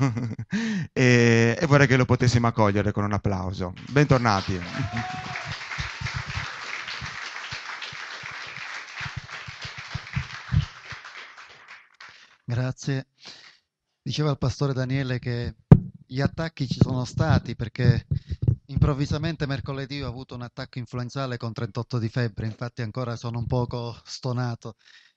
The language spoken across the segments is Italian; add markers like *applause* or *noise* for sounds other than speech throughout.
*laughs* e, e vorrei che lo potessimo accogliere con un applauso. Bentornati. Grazie. Diceva il pastore Daniele che gli attacchi ci sono stati perché improvvisamente mercoledì ho avuto un attacco influenzale con 38 di febbre, infatti ancora sono un poco stonato.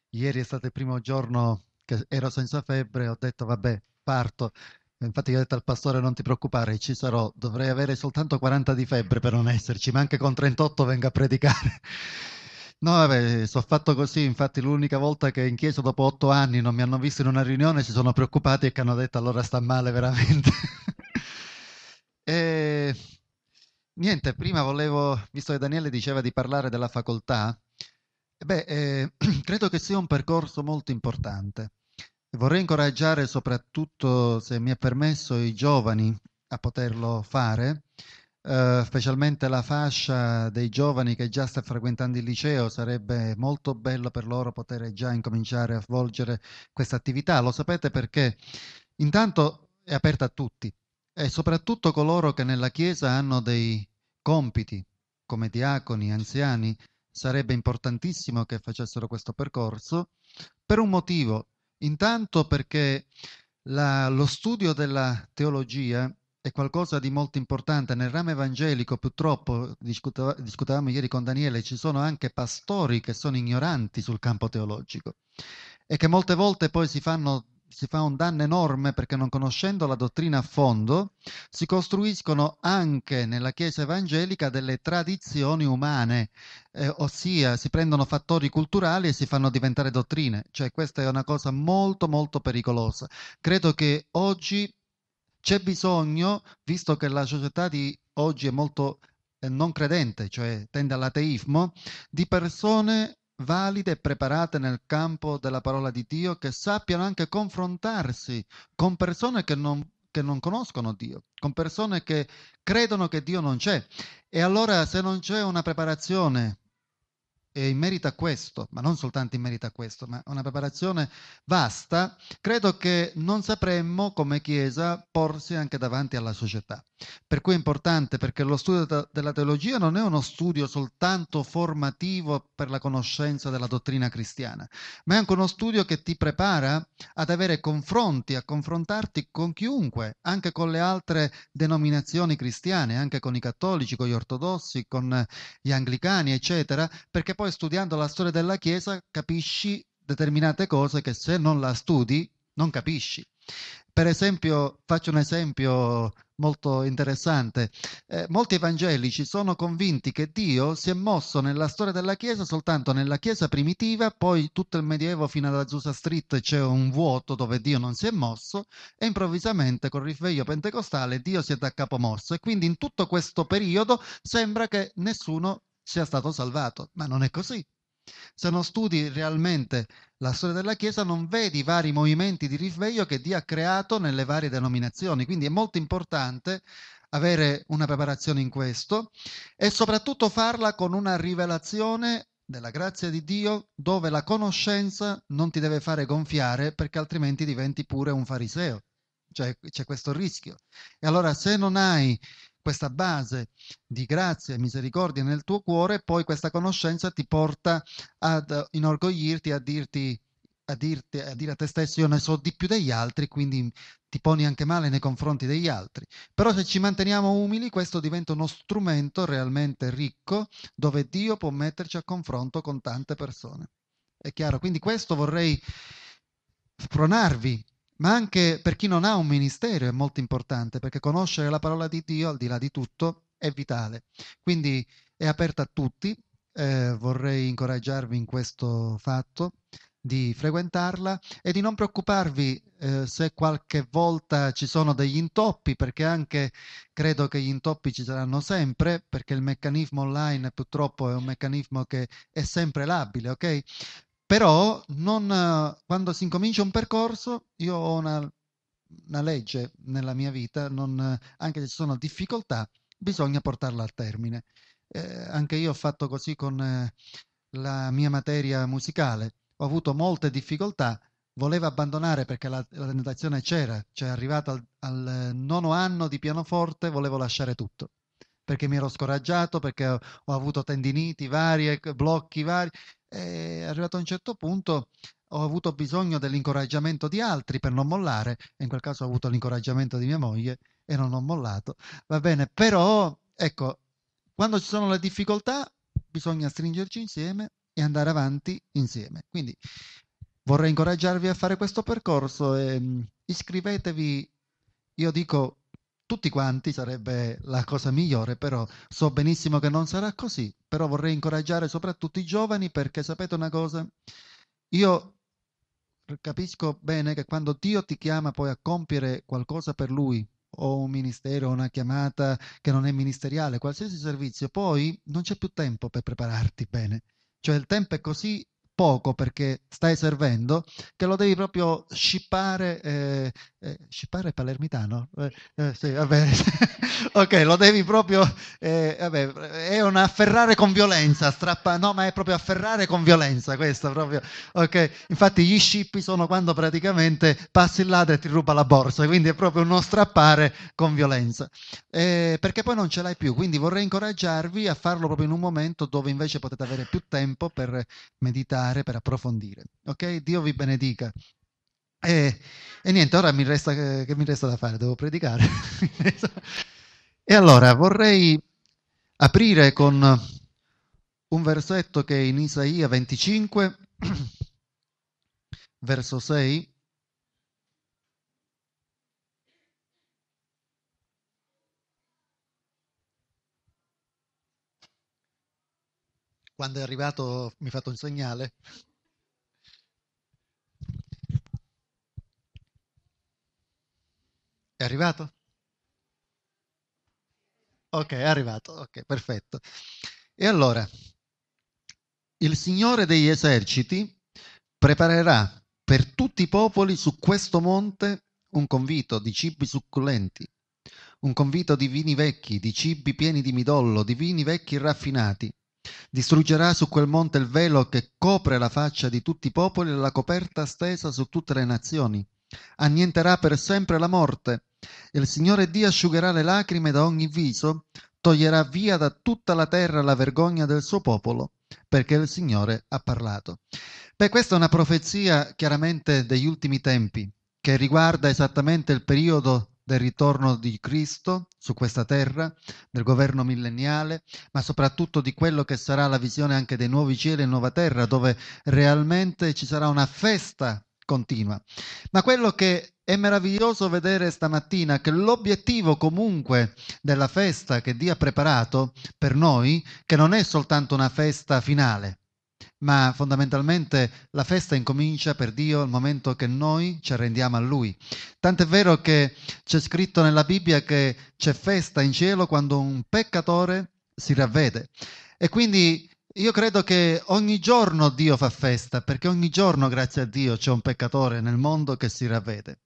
Ieri è stato il primo giorno che ero senza febbre, ho detto vabbè, parto. Infatti io ho detto al pastore non ti preoccupare, ci sarò, dovrei avere soltanto 40 di febbre per non esserci, ma anche con 38 vengo a predicare. No, vabbè, sono fatto così, infatti l'unica volta che in chiesa dopo otto anni non mi hanno visto in una riunione si sono preoccupati e che hanno detto allora sta male veramente. *laughs* e... Niente, prima volevo, visto che Daniele diceva di parlare della facoltà, beh, eh, *clears throat* credo che sia un percorso molto importante. Vorrei incoraggiare soprattutto, se mi è permesso, i giovani a poterlo fare, eh, specialmente la fascia dei giovani che già sta frequentando il liceo, sarebbe molto bello per loro poter già incominciare a svolgere questa attività. Lo sapete perché intanto è aperta a tutti e soprattutto coloro che nella Chiesa hanno dei compiti come diaconi, anziani, sarebbe importantissimo che facessero questo percorso per un motivo, Intanto perché la, lo studio della teologia è qualcosa di molto importante. Nel ramo evangelico, purtroppo, discutava, discutavamo ieri con Daniele, ci sono anche pastori che sono ignoranti sul campo teologico e che molte volte poi si fanno si fa un danno enorme perché non conoscendo la dottrina a fondo si costruiscono anche nella Chiesa evangelica delle tradizioni umane, eh, ossia si prendono fattori culturali e si fanno diventare dottrine, cioè questa è una cosa molto molto pericolosa. Credo che oggi c'è bisogno, visto che la società di oggi è molto eh, non credente, cioè tende all'ateismo, di persone valide e preparate nel campo della parola di Dio, che sappiano anche confrontarsi con persone che non, che non conoscono Dio, con persone che credono che Dio non c'è. E allora se non c'è una preparazione e in merito a questo, ma non soltanto in merito a questo, ma una preparazione vasta, credo che non sapremmo come Chiesa porsi anche davanti alla società. Per cui è importante perché lo studio della teologia non è uno studio soltanto formativo per la conoscenza della dottrina cristiana, ma è anche uno studio che ti prepara ad avere confronti, a confrontarti con chiunque, anche con le altre denominazioni cristiane, anche con i cattolici, con gli ortodossi, con gli anglicani, eccetera, perché poi studiando la storia della Chiesa capisci determinate cose che se non la studi non capisci. Per esempio, faccio un esempio molto interessante. Eh, molti evangelici sono convinti che Dio si è mosso nella storia della Chiesa soltanto nella Chiesa primitiva, poi tutto il Medioevo fino alla Zusa Street c'è un vuoto dove Dio non si è mosso e improvvisamente col risveglio pentecostale Dio si è da capo mosso e quindi in tutto questo periodo sembra che nessuno sia stato salvato, ma non è così. Se non studi realmente la storia della Chiesa non vedi i vari movimenti di risveglio che Dio ha creato nelle varie denominazioni, quindi è molto importante avere una preparazione in questo e soprattutto farla con una rivelazione della grazia di Dio dove la conoscenza non ti deve fare gonfiare perché altrimenti diventi pure un fariseo, cioè c'è questo rischio. E allora se non hai questa base di grazia e misericordia nel tuo cuore, poi questa conoscenza ti porta ad inorgoglirti, a dirti a, dirti, a dire a te stesso io ne so di più degli altri, quindi ti poni anche male nei confronti degli altri. Però se ci manteniamo umili, questo diventa uno strumento realmente ricco dove Dio può metterci a confronto con tante persone. È chiaro? Quindi questo vorrei spronarvi ma anche per chi non ha un ministero è molto importante perché conoscere la parola di Dio al di là di tutto è vitale. Quindi è aperta a tutti, eh, vorrei incoraggiarvi in questo fatto di frequentarla e di non preoccuparvi eh, se qualche volta ci sono degli intoppi, perché anche credo che gli intoppi ci saranno sempre, perché il meccanismo online purtroppo è un meccanismo che è sempre labile, ok? però non, eh, quando si incomincia un percorso, io ho una, una legge nella mia vita, non, anche se ci sono difficoltà, bisogna portarla al termine. Eh, anche io ho fatto così con eh, la mia materia musicale, ho avuto molte difficoltà, volevo abbandonare perché la, la tentazione c'era, cioè arrivato al, al nono anno di pianoforte volevo lasciare tutto perché mi ero scoraggiato, perché ho, ho avuto tendiniti varie, blocchi vari, e arrivato a un certo punto ho avuto bisogno dell'incoraggiamento di altri per non mollare, in quel caso ho avuto l'incoraggiamento di mia moglie e non ho mollato, va bene, però ecco, quando ci sono le difficoltà bisogna stringerci insieme e andare avanti insieme. Quindi vorrei incoraggiarvi a fare questo percorso e mm, iscrivetevi, io dico tutti quanti sarebbe la cosa migliore, però so benissimo che non sarà così, però vorrei incoraggiare soprattutto i giovani perché sapete una cosa, io capisco bene che quando Dio ti chiama poi a compiere qualcosa per lui, o un ministero, una chiamata che non è ministeriale, qualsiasi servizio, poi non c'è più tempo per prepararti bene. Cioè il tempo è così poco perché stai servendo, che lo devi proprio scippare, eh, eh, scippare palermitano? Eh, eh sì, vabbè. *laughs* ok, lo devi proprio, eh, vabbè, è un afferrare con violenza, strappa, no ma è proprio afferrare con violenza questo proprio, ok? Infatti gli scippi sono quando praticamente passi il ladro e ti ruba la borsa, quindi è proprio uno strappare con violenza, Eh, perché poi non ce l'hai più, quindi vorrei incoraggiarvi a farlo proprio in un momento dove invece potete avere più tempo per meditare studiare, per approfondire. Ok? Dio vi benedica. E, e niente, ora mi resta, eh, che mi resta da fare? Devo predicare. *laughs* e allora vorrei aprire con un versetto che è in Isaia 25, *clears throat* verso 6 Quando è arrivato mi ha fatto un segnale. È arrivato? Ok, è arrivato. Ok, perfetto. E allora, il Signore degli eserciti preparerà per tutti i popoli su questo monte un convito di cibi succulenti, un convito di vini vecchi, di cibi pieni di midollo, di vini vecchi raffinati, Distruggerà su quel monte il velo che copre la faccia di tutti i popoli e la coperta stesa su tutte le nazioni. Annienterà per sempre la morte. il Signore Dio asciugherà le lacrime da ogni viso, toglierà via da tutta la terra la vergogna del suo popolo, perché il Signore ha parlato. Beh, questa è una profezia chiaramente degli ultimi tempi, che riguarda esattamente il periodo del ritorno di Cristo su questa terra, del governo milleniale, ma soprattutto di quello che sarà la visione anche dei nuovi cieli e nuova terra, dove realmente ci sarà una festa continua. Ma quello che è meraviglioso vedere stamattina è che l'obiettivo comunque della festa che Dio ha preparato per noi, che non è soltanto una festa finale, ma fondamentalmente la festa incomincia per Dio al momento che noi ci arrendiamo a Lui. Tant'è vero che c'è scritto nella Bibbia che c'è festa in cielo quando un peccatore si ravvede. E quindi io credo che ogni giorno Dio fa festa, perché ogni giorno, grazie a Dio, c'è un peccatore nel mondo che si ravvede.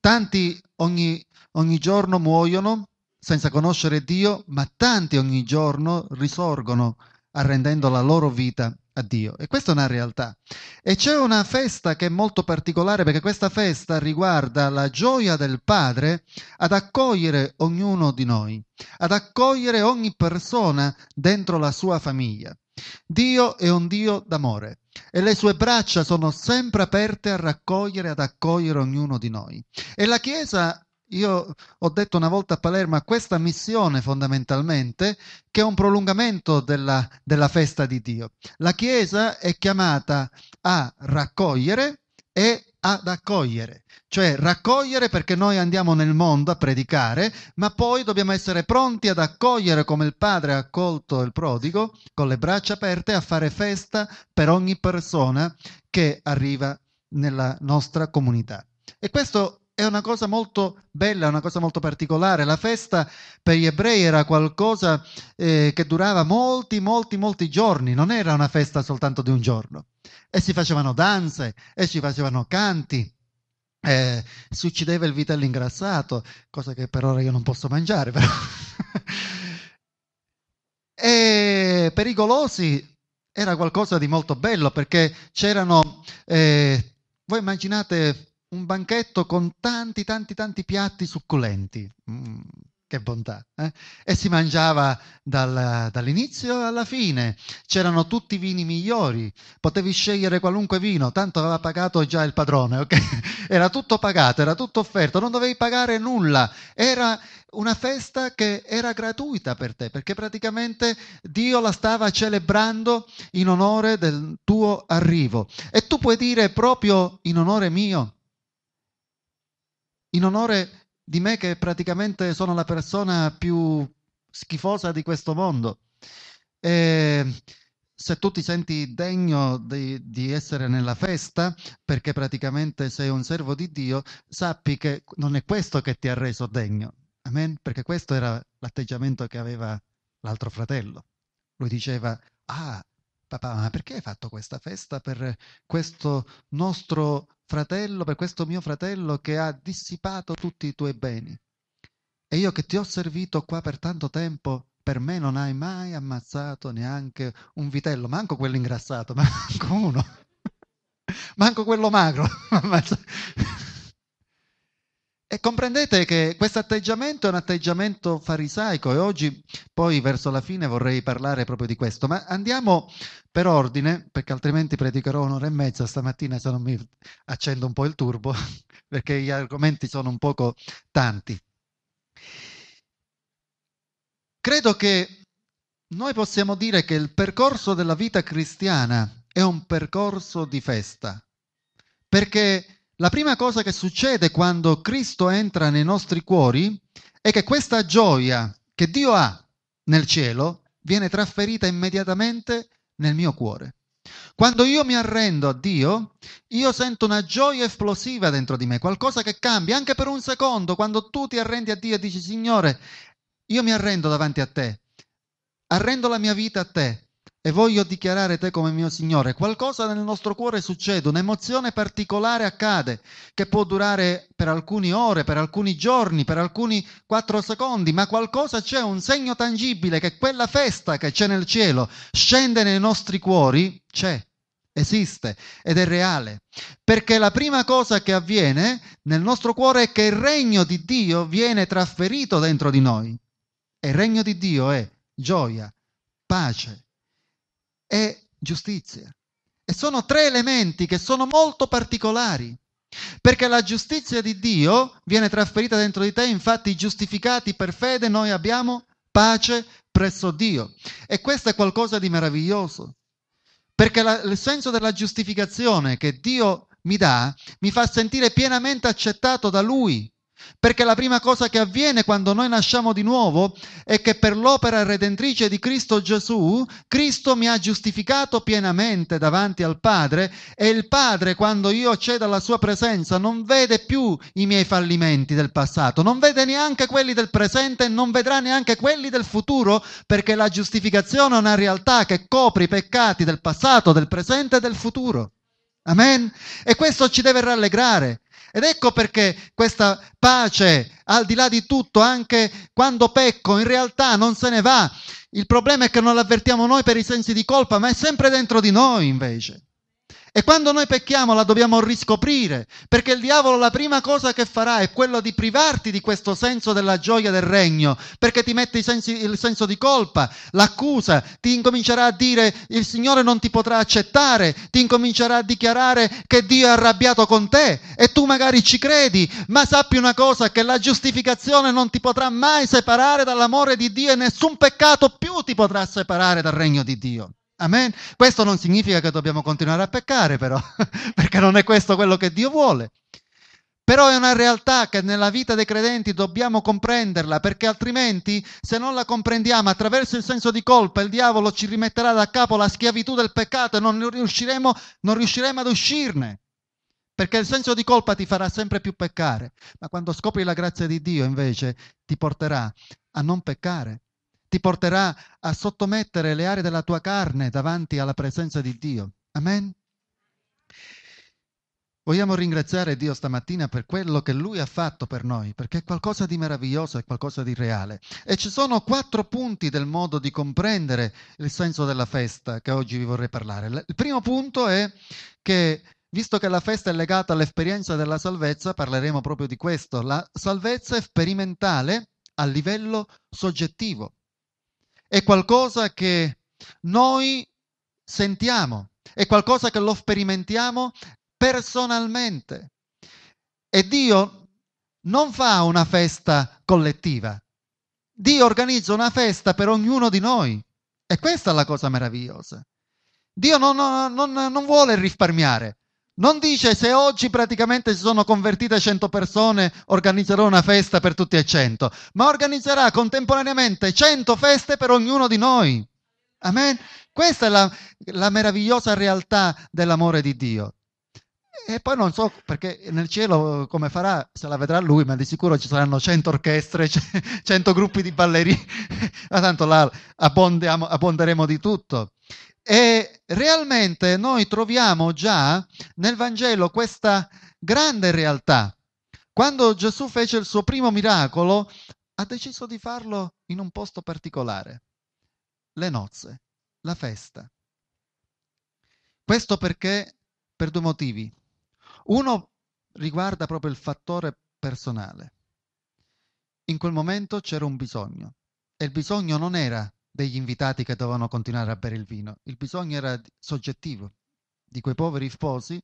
Tanti ogni, ogni giorno muoiono senza conoscere Dio, ma tanti ogni giorno risorgono arrendendo la loro vita a Dio. E questa è una realtà. E c'è una festa che è molto particolare perché questa festa riguarda la gioia del Padre ad accogliere ognuno di noi, ad accogliere ogni persona dentro la sua famiglia. Dio è un Dio d'amore e le sue braccia sono sempre aperte a raccogliere, ad accogliere ognuno di noi. E la Chiesa io ho detto una volta a Palermo a questa missione fondamentalmente che è un prolungamento della, della festa di Dio. La Chiesa è chiamata a raccogliere e ad accogliere, cioè raccogliere perché noi andiamo nel mondo a predicare, ma poi dobbiamo essere pronti ad accogliere come il padre ha accolto il prodigo, con le braccia aperte a fare festa per ogni persona che arriva nella nostra comunità. E questo è una cosa molto bella, una cosa molto particolare. La festa per gli ebrei era qualcosa eh, che durava molti, molti, molti giorni, non era una festa soltanto di un giorno. E si facevano danze, e si facevano canti, eh, si uccideva il vitello ingrassato, cosa che per ora io non posso mangiare, *laughs* però. e pericolosi era qualcosa di molto bello perché c'erano... Eh, voi immaginate un banchetto con tanti, tanti, tanti piatti succulenti. Mm, che bontà! Eh? E si mangiava dal, dall'inizio alla fine. C'erano tutti i vini migliori. Potevi scegliere qualunque vino, tanto aveva pagato già il padrone. Okay? *laughs* Era tutto pagato, era tutto offerto, non dovevi pagare nulla. Era una festa che era gratuita per te, perché praticamente Dio la stava celebrando in onore del tuo arrivo. E tu puoi dire proprio in onore mio in onore di me che praticamente sono la persona più schifosa di questo mondo. E se tu ti senti degno di, di, essere nella festa, perché praticamente sei un servo di Dio, sappi che non è questo che ti ha reso degno. Amen? Perché questo era l'atteggiamento che aveva l'altro fratello. Lui diceva, ah, papà, ma perché hai fatto questa festa per questo nostro fratello, per questo mio fratello che ha dissipato tutti i tuoi beni. E io che ti ho servito qua per tanto tempo, per me non hai mai ammazzato neanche un vitello, manco quello ingrassato, *laughs* manco uno, manco quello magro. *laughs* E comprendete che questo atteggiamento è un atteggiamento farisaico e oggi poi verso la fine vorrei parlare proprio di questo, ma andiamo per ordine perché altrimenti predicherò un'ora e mezza stamattina se non mi accendo un po' il turbo *laughs* perché gli argomenti sono un poco tanti. Credo che noi possiamo dire che il percorso della vita cristiana è un percorso di festa perché la prima cosa che succede quando Cristo entra nei nostri cuori è che questa gioia che Dio ha nel cielo viene trasferita immediatamente nel mio cuore. Quando io mi arrendo a Dio, io sento una gioia esplosiva dentro di me, qualcosa che cambia anche per un secondo. Quando tu ti arrendi a Dio e dici, Signore, io mi arrendo davanti a te, arrendo la mia vita a te, e voglio dichiarare te come mio Signore. Qualcosa nel nostro cuore succede, un'emozione particolare accade che può durare per alcune ore, per alcuni giorni, per alcuni quattro secondi, ma qualcosa c'è, un segno tangibile che quella festa che c'è nel cielo scende nei nostri cuori, c'è, esiste ed è reale. Perché la prima cosa che avviene nel nostro cuore è che il regno di Dio viene trasferito dentro di noi. E il regno di Dio è gioia, pace e giustizia. E sono tre elementi che sono molto particolari, perché la giustizia di Dio viene trasferita dentro di te, infatti giustificati per fede noi abbiamo pace presso Dio. E questo è qualcosa di meraviglioso, perché la, il senso della giustificazione che Dio mi dà mi fa sentire pienamente accettato da Lui perché la prima cosa che avviene quando noi nasciamo di nuovo è che per l'opera redentrice di Cristo Gesù, Cristo mi ha giustificato pienamente davanti al Padre e il Padre quando io accedo alla sua presenza non vede più i miei fallimenti del passato, non vede neanche quelli del presente e non vedrà neanche quelli del futuro perché la giustificazione è una realtà che copre i peccati del passato, del presente e del futuro. Amen? E questo ci deve rallegrare ed ecco perché questa pace, al di là di tutto, anche quando pecco, in realtà non se ne va. Il problema è che non l'avvertiamo noi per i sensi di colpa, ma è sempre dentro di noi invece. E quando noi pecchiamo la dobbiamo riscoprire, perché il diavolo la prima cosa che farà è quello di privarti di questo senso della gioia del regno, perché ti mette sensi, il senso di colpa, l'accusa, ti incomincerà a dire il Signore non ti potrà accettare, ti incomincerà a dichiarare che Dio è arrabbiato con te e tu magari ci credi, ma sappi una cosa, che la giustificazione non ti potrà mai separare dall'amore di Dio e nessun peccato più ti potrà separare dal regno di Dio. Amen. Questo non significa che dobbiamo continuare a peccare, però, *laughs* perché non è questo quello che Dio vuole. Però è una realtà che nella vita dei credenti dobbiamo comprenderla, perché altrimenti, se non la comprendiamo attraverso il senso di colpa, il diavolo ci rimetterà da capo la schiavitù del peccato e non riusciremo, non riusciremo ad uscirne. Perché il senso di colpa ti farà sempre più peccare, ma quando scopri la grazia di Dio invece ti porterà a non peccare, ti porterà a sottomettere le aree della tua carne davanti alla presenza di Dio. Amen. Vogliamo ringraziare Dio stamattina per quello che Lui ha fatto per noi, perché è qualcosa di meraviglioso, è qualcosa di reale. E ci sono quattro punti del modo di comprendere il senso della festa che oggi vi vorrei parlare. Il primo punto è che, visto che la festa è legata all'esperienza della salvezza, parleremo proprio di questo, la salvezza è sperimentale a livello soggettivo è qualcosa che noi sentiamo, è qualcosa che lo sperimentiamo personalmente. E Dio non fa una festa collettiva, Dio organizza una festa per ognuno di noi. E questa è la cosa meravigliosa. Dio non, non, non, vuole risparmiare, non dice se oggi praticamente si sono convertite 100 persone, organizzerò una festa per tutti e 100, ma organizzerà contemporaneamente 100 feste per ognuno di noi. Amen. Questa è la, la meravigliosa realtà dell'amore di Dio. E poi non so perché nel cielo come farà, se la vedrà lui, ma di sicuro ci saranno 100 orchestre, 100 *laughs* gruppi di ballerini, *laughs* ma tanto là abbonderemo di tutto. E realmente noi troviamo già nel Vangelo questa grande realtà. Quando Gesù fece il suo primo miracolo, ha deciso di farlo in un posto particolare, le nozze, la festa. Questo perché? Per due motivi. Uno riguarda proprio il fattore personale. In quel momento c'era un bisogno e il bisogno non era degli invitati che dovevano continuare a bere il vino, il bisogno era soggettivo di quei poveri sposi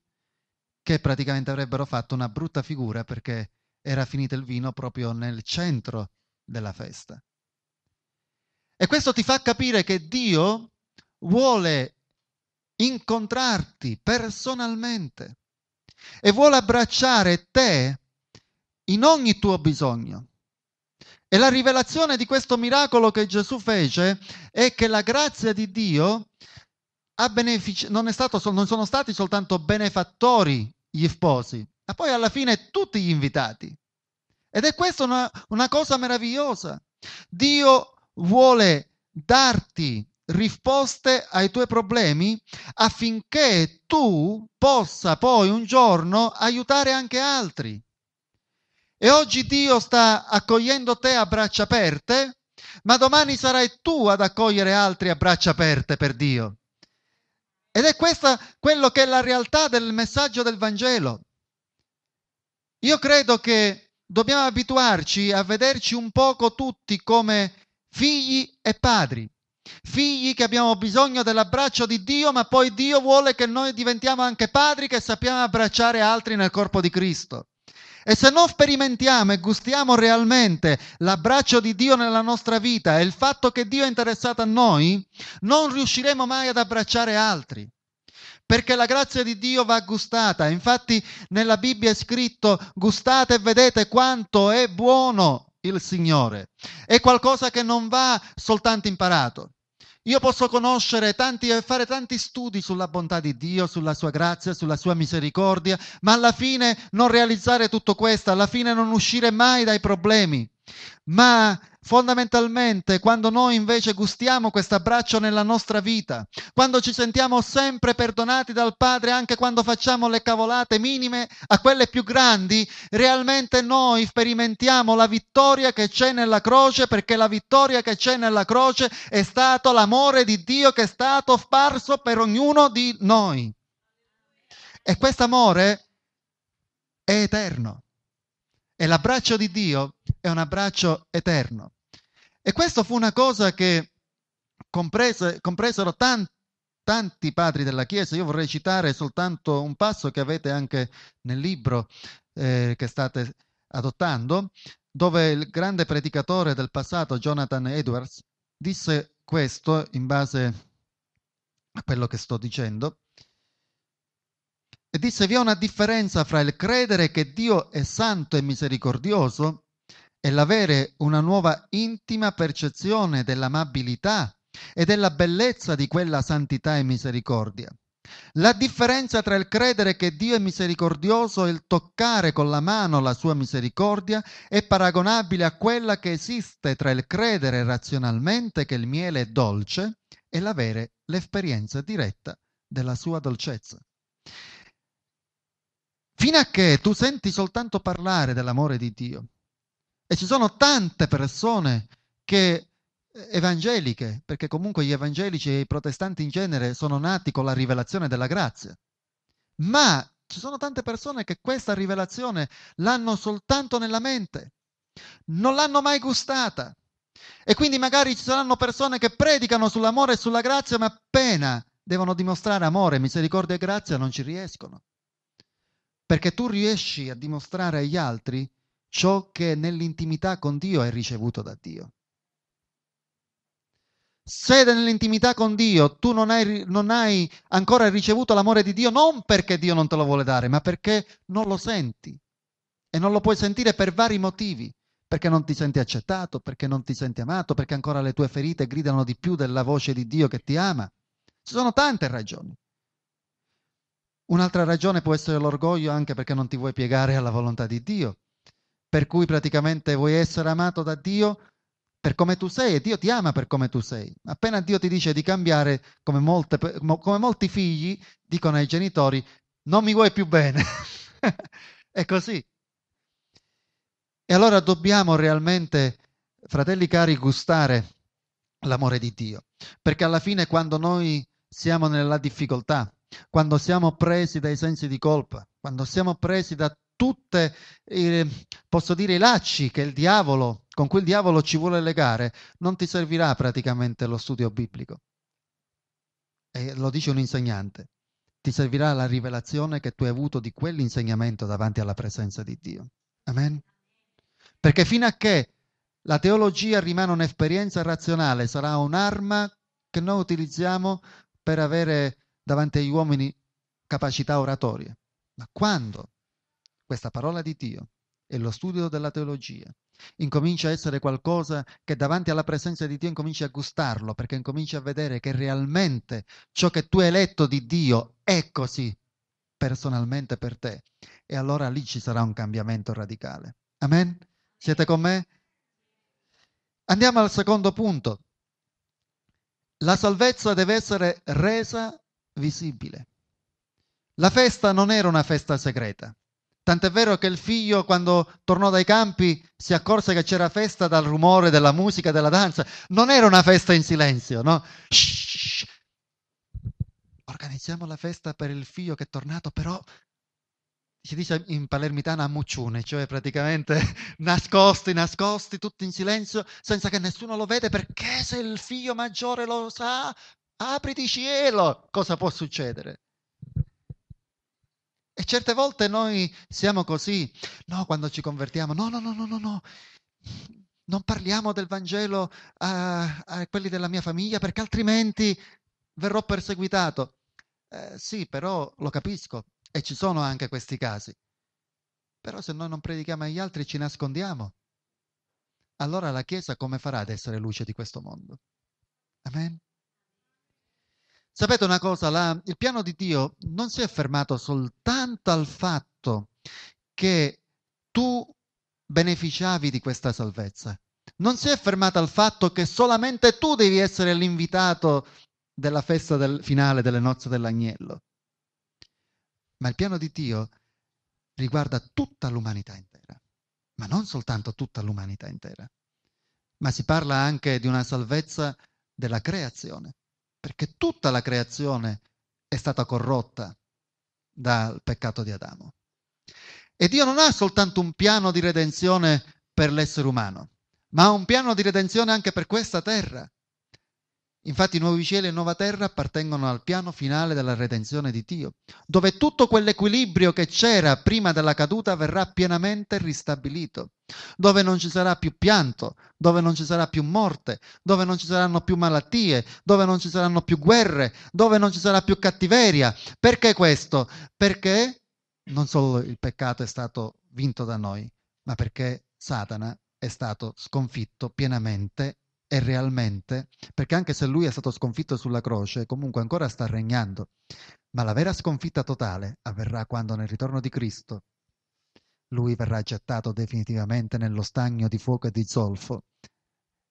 che praticamente avrebbero fatto una brutta figura perché era finito il vino proprio nel centro della festa. E questo ti fa capire che Dio vuole incontrarti personalmente e vuole abbracciare te in ogni tuo bisogno. E la rivelazione di questo miracolo che Gesù fece è che la grazia di Dio benefic- non, stato, non sono stati soltanto benefattori gli sposi, ma poi alla fine tutti gli invitati. Ed è questa una, una cosa meravigliosa. Dio vuole darti risposte ai tuoi problemi affinché tu possa poi un giorno aiutare anche altri. E oggi Dio sta accogliendo te a braccia aperte, ma domani sarai tu ad accogliere altri a braccia aperte per Dio. Ed è questa quello che è la realtà del messaggio del Vangelo. Io credo che dobbiamo abituarci a vederci un poco tutti come figli e padri, figli che abbiamo bisogno dell'abbraccio di Dio, ma poi Dio vuole che noi diventiamo anche padri che sappiamo abbracciare altri nel corpo di Cristo. E se non sperimentiamo e gustiamo realmente l'abbraccio di Dio nella nostra vita e il fatto che Dio è interessato a noi, non riusciremo mai ad abbracciare altri. Perché la grazia di Dio va gustata. Infatti nella Bibbia è scritto gustate e vedete quanto è buono il Signore. È qualcosa che non va soltanto imparato, io posso conoscere tanti e fare tanti studi sulla bontà di Dio, sulla sua grazia, sulla sua misericordia, ma alla fine non realizzare tutto questo, alla fine non uscire mai dai problemi. Ma Fondamentalmente, quando noi invece gustiamo questo abbraccio nella nostra vita, quando ci sentiamo sempre perdonati dal Padre anche quando facciamo le cavolate minime a quelle più grandi, realmente noi sperimentiamo la vittoria che c'è nella croce perché la vittoria che c'è nella croce è stato l'amore di Dio che è stato sparso per ognuno di noi. E questo amore è eterno. E l'abbraccio di Dio è un abbraccio eterno. E questa fu una cosa che comprese, compresero tanti, tanti padri della Chiesa. Io vorrei citare soltanto un passo che avete anche nel libro eh, che state adottando, dove il grande predicatore del passato, Jonathan Edwards, disse questo in base a quello che sto dicendo. E disse vi è una differenza fra il credere che Dio è santo e misericordioso e l'avere una nuova intima percezione dell'amabilità e della bellezza di quella santità e misericordia. La differenza tra il credere che Dio è misericordioso e il toccare con la mano la sua misericordia è paragonabile a quella che esiste tra il credere razionalmente che il miele è dolce e l'avere l'esperienza diretta della sua dolcezza. Fino a che tu senti soltanto parlare dell'amore di Dio, e ci sono tante persone che eh, evangeliche, perché comunque gli evangelici e i protestanti in genere sono nati con la rivelazione della grazia. Ma ci sono tante persone che questa rivelazione l'hanno soltanto nella mente, non l'hanno mai gustata. E quindi magari ci saranno persone che predicano sull'amore e sulla grazia, ma appena devono dimostrare amore, misericordia e grazia non ci riescono. Perché tu riesci a dimostrare agli altri ciò che nell'intimità con Dio hai ricevuto da Dio. Se nell'intimità con Dio tu non hai, non hai ancora ricevuto l'amore di Dio, non perché Dio non te lo vuole dare, ma perché non lo senti e non lo puoi sentire per vari motivi perché non ti senti accettato, perché non ti senti amato, perché ancora le tue ferite gridano di più della voce di Dio che ti ama. Ci sono tante ragioni. Un'altra ragione può essere l'orgoglio anche perché non ti vuoi piegare alla volontà di Dio per cui praticamente vuoi essere amato da Dio per come tu sei e Dio ti ama per come tu sei. Appena Dio ti dice di cambiare, come, molte, come molti figli dicono ai genitori, non mi vuoi più bene. *laughs* È così. E allora dobbiamo realmente, fratelli cari, gustare l'amore di Dio, perché alla fine quando noi siamo nella difficoltà, quando siamo presi dai sensi di colpa, quando siamo presi da tutte, eh, posso dire, i lacci che il diavolo, con cui il diavolo ci vuole legare, non ti servirà praticamente lo studio biblico. E lo dice un insegnante. Ti servirà la rivelazione che tu hai avuto di quell'insegnamento davanti alla presenza di Dio. Amen? Perché fino a che la teologia rimane un'esperienza razionale, sarà un'arma che noi utilizziamo per avere davanti agli uomini capacità oratorie. Ma quando questa parola di Dio e lo studio della teologia incomincia a essere qualcosa che davanti alla presenza di Dio incominci a gustarlo, perché incominci a vedere che realmente ciò che tu hai letto di Dio è così personalmente per te. E allora lì ci sarà un cambiamento radicale. Amen? Siete con me? Andiamo al secondo punto. La salvezza deve essere resa visibile. La festa non era una festa segreta. Tant'è vero che il figlio, quando tornò dai campi, si accorse che c'era festa dal rumore della musica, della danza. Non era una festa in silenzio, no? Shh. Organizziamo la festa per il figlio che è tornato, però si dice in palermitana a muccione, cioè praticamente *laughs* nascosti, nascosti, tutti in silenzio, senza che nessuno lo veda, perché se il figlio maggiore lo sa, apriti cielo, cosa può succedere? E certe volte noi siamo così, no, quando ci convertiamo, no, no, no, no, no, no. Non parliamo del Vangelo a, a quelli della mia famiglia perché altrimenti verrò perseguitato. Eh, sì, però lo capisco e ci sono anche questi casi. Però se noi non predichiamo agli altri ci nascondiamo. Allora la Chiesa come farà ad essere luce di questo mondo? Amen. Sapete una cosa, la, il piano di Dio non si è fermato soltanto al fatto che tu beneficiavi di questa salvezza, non si è fermato al fatto che solamente tu devi essere l'invitato della festa del finale delle nozze dell'agnello, ma il piano di Dio riguarda tutta l'umanità intera, ma non soltanto tutta l'umanità intera, ma si parla anche di una salvezza della creazione perché tutta la creazione è stata corrotta dal peccato di Adamo. E Dio non ha soltanto un piano di redenzione per l'essere umano, ma ha un piano di redenzione anche per questa terra. Infatti nuovi cieli e nuova terra appartengono al piano finale della redenzione di Dio, dove tutto quell'equilibrio che c'era prima della caduta verrà pienamente ristabilito, dove non ci sarà più pianto, dove non ci sarà più morte, dove non ci saranno più malattie, dove non ci saranno più guerre, dove non ci sarà più cattiveria. Perché questo? Perché non solo il peccato è stato vinto da noi, ma perché Satana è stato sconfitto pienamente è realmente, perché anche se lui è stato sconfitto sulla croce, comunque ancora sta regnando. Ma la vera sconfitta totale avverrà quando nel ritorno di Cristo lui verrà gettato definitivamente nello stagno di fuoco e di zolfo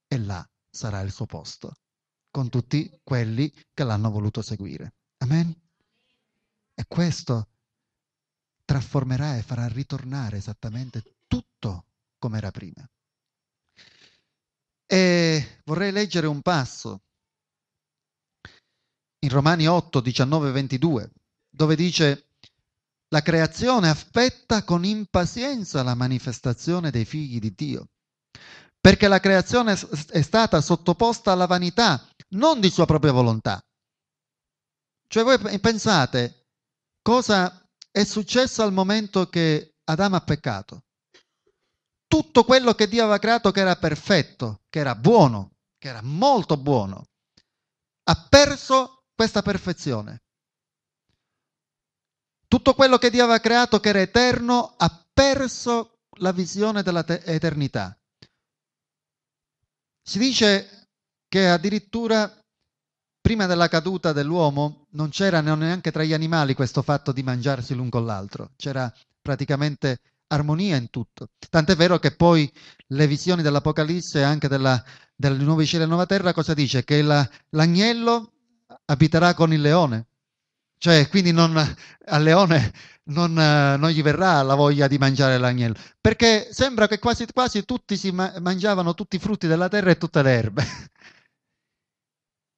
e là sarà il suo posto, con tutti quelli che l'hanno voluto seguire. Amen? E questo trasformerà e farà ritornare esattamente tutto come era prima. E vorrei leggere un passo in Romani 8, 19, 22, dove dice la creazione aspetta con impazienza la manifestazione dei figli di Dio, perché la creazione è stata sottoposta alla vanità, non di sua propria volontà. Cioè voi pensate cosa è successo al momento che Adamo ha peccato? tutto quello che Dio aveva creato che era perfetto, che era buono, che era molto buono, ha perso questa perfezione. Tutto quello che Dio aveva creato che era eterno ha perso la visione dell'eternità. Si dice che addirittura prima della caduta dell'uomo non c'era neanche tra gli animali questo fatto di mangiarsi l'un con l'altro, c'era praticamente armonia in tutto. Tant'è vero che poi le visioni dell'Apocalisse e anche della, del nuovo cielo e nuova terra cosa dice? Che la, l'agnello abiterà con il leone. Cioè, quindi non, al leone non, non, gli verrà la voglia di mangiare l'agnello, perché sembra che quasi quasi tutti si ma- mangiavano tutti i frutti della terra e tutte le erbe.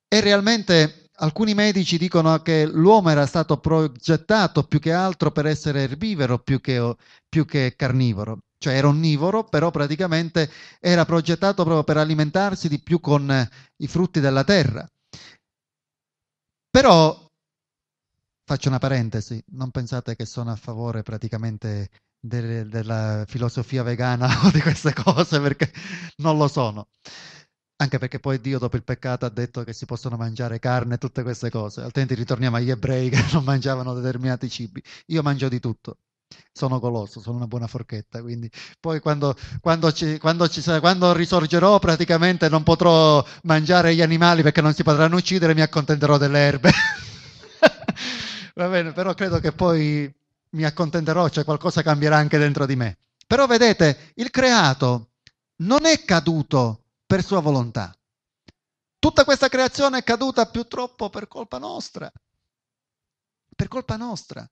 *laughs* E realmente alcuni medici dicono che l'uomo era stato progettato più che altro per essere erbivoro più che, più che carnivoro, cioè era onnivoro, però praticamente era progettato proprio per alimentarsi di più con eh, i frutti della terra. Però, faccio una parentesi, non pensate che sono a favore praticamente della filosofia vegana *laughs* o di queste cose perché non lo sono. Anche perché poi Dio dopo il peccato ha detto che si possono mangiare carne e tutte queste cose, altrimenti ritorniamo agli ebrei che *laughs* non mangiavano determinati cibi. Io mangio di tutto, sono goloso, sono una buona forchetta, quindi poi quando, quando, ci, quando, ci, quando, risorgerò praticamente non potrò mangiare gli animali perché non si potranno uccidere, mi accontenterò delle erbe. *laughs* Va bene, però credo che poi mi accontenterò, cioè qualcosa cambierà anche dentro di me. Però vedete, il creato non è caduto per sua volontà. Tutta questa creazione è caduta purtroppo per colpa nostra, per colpa nostra.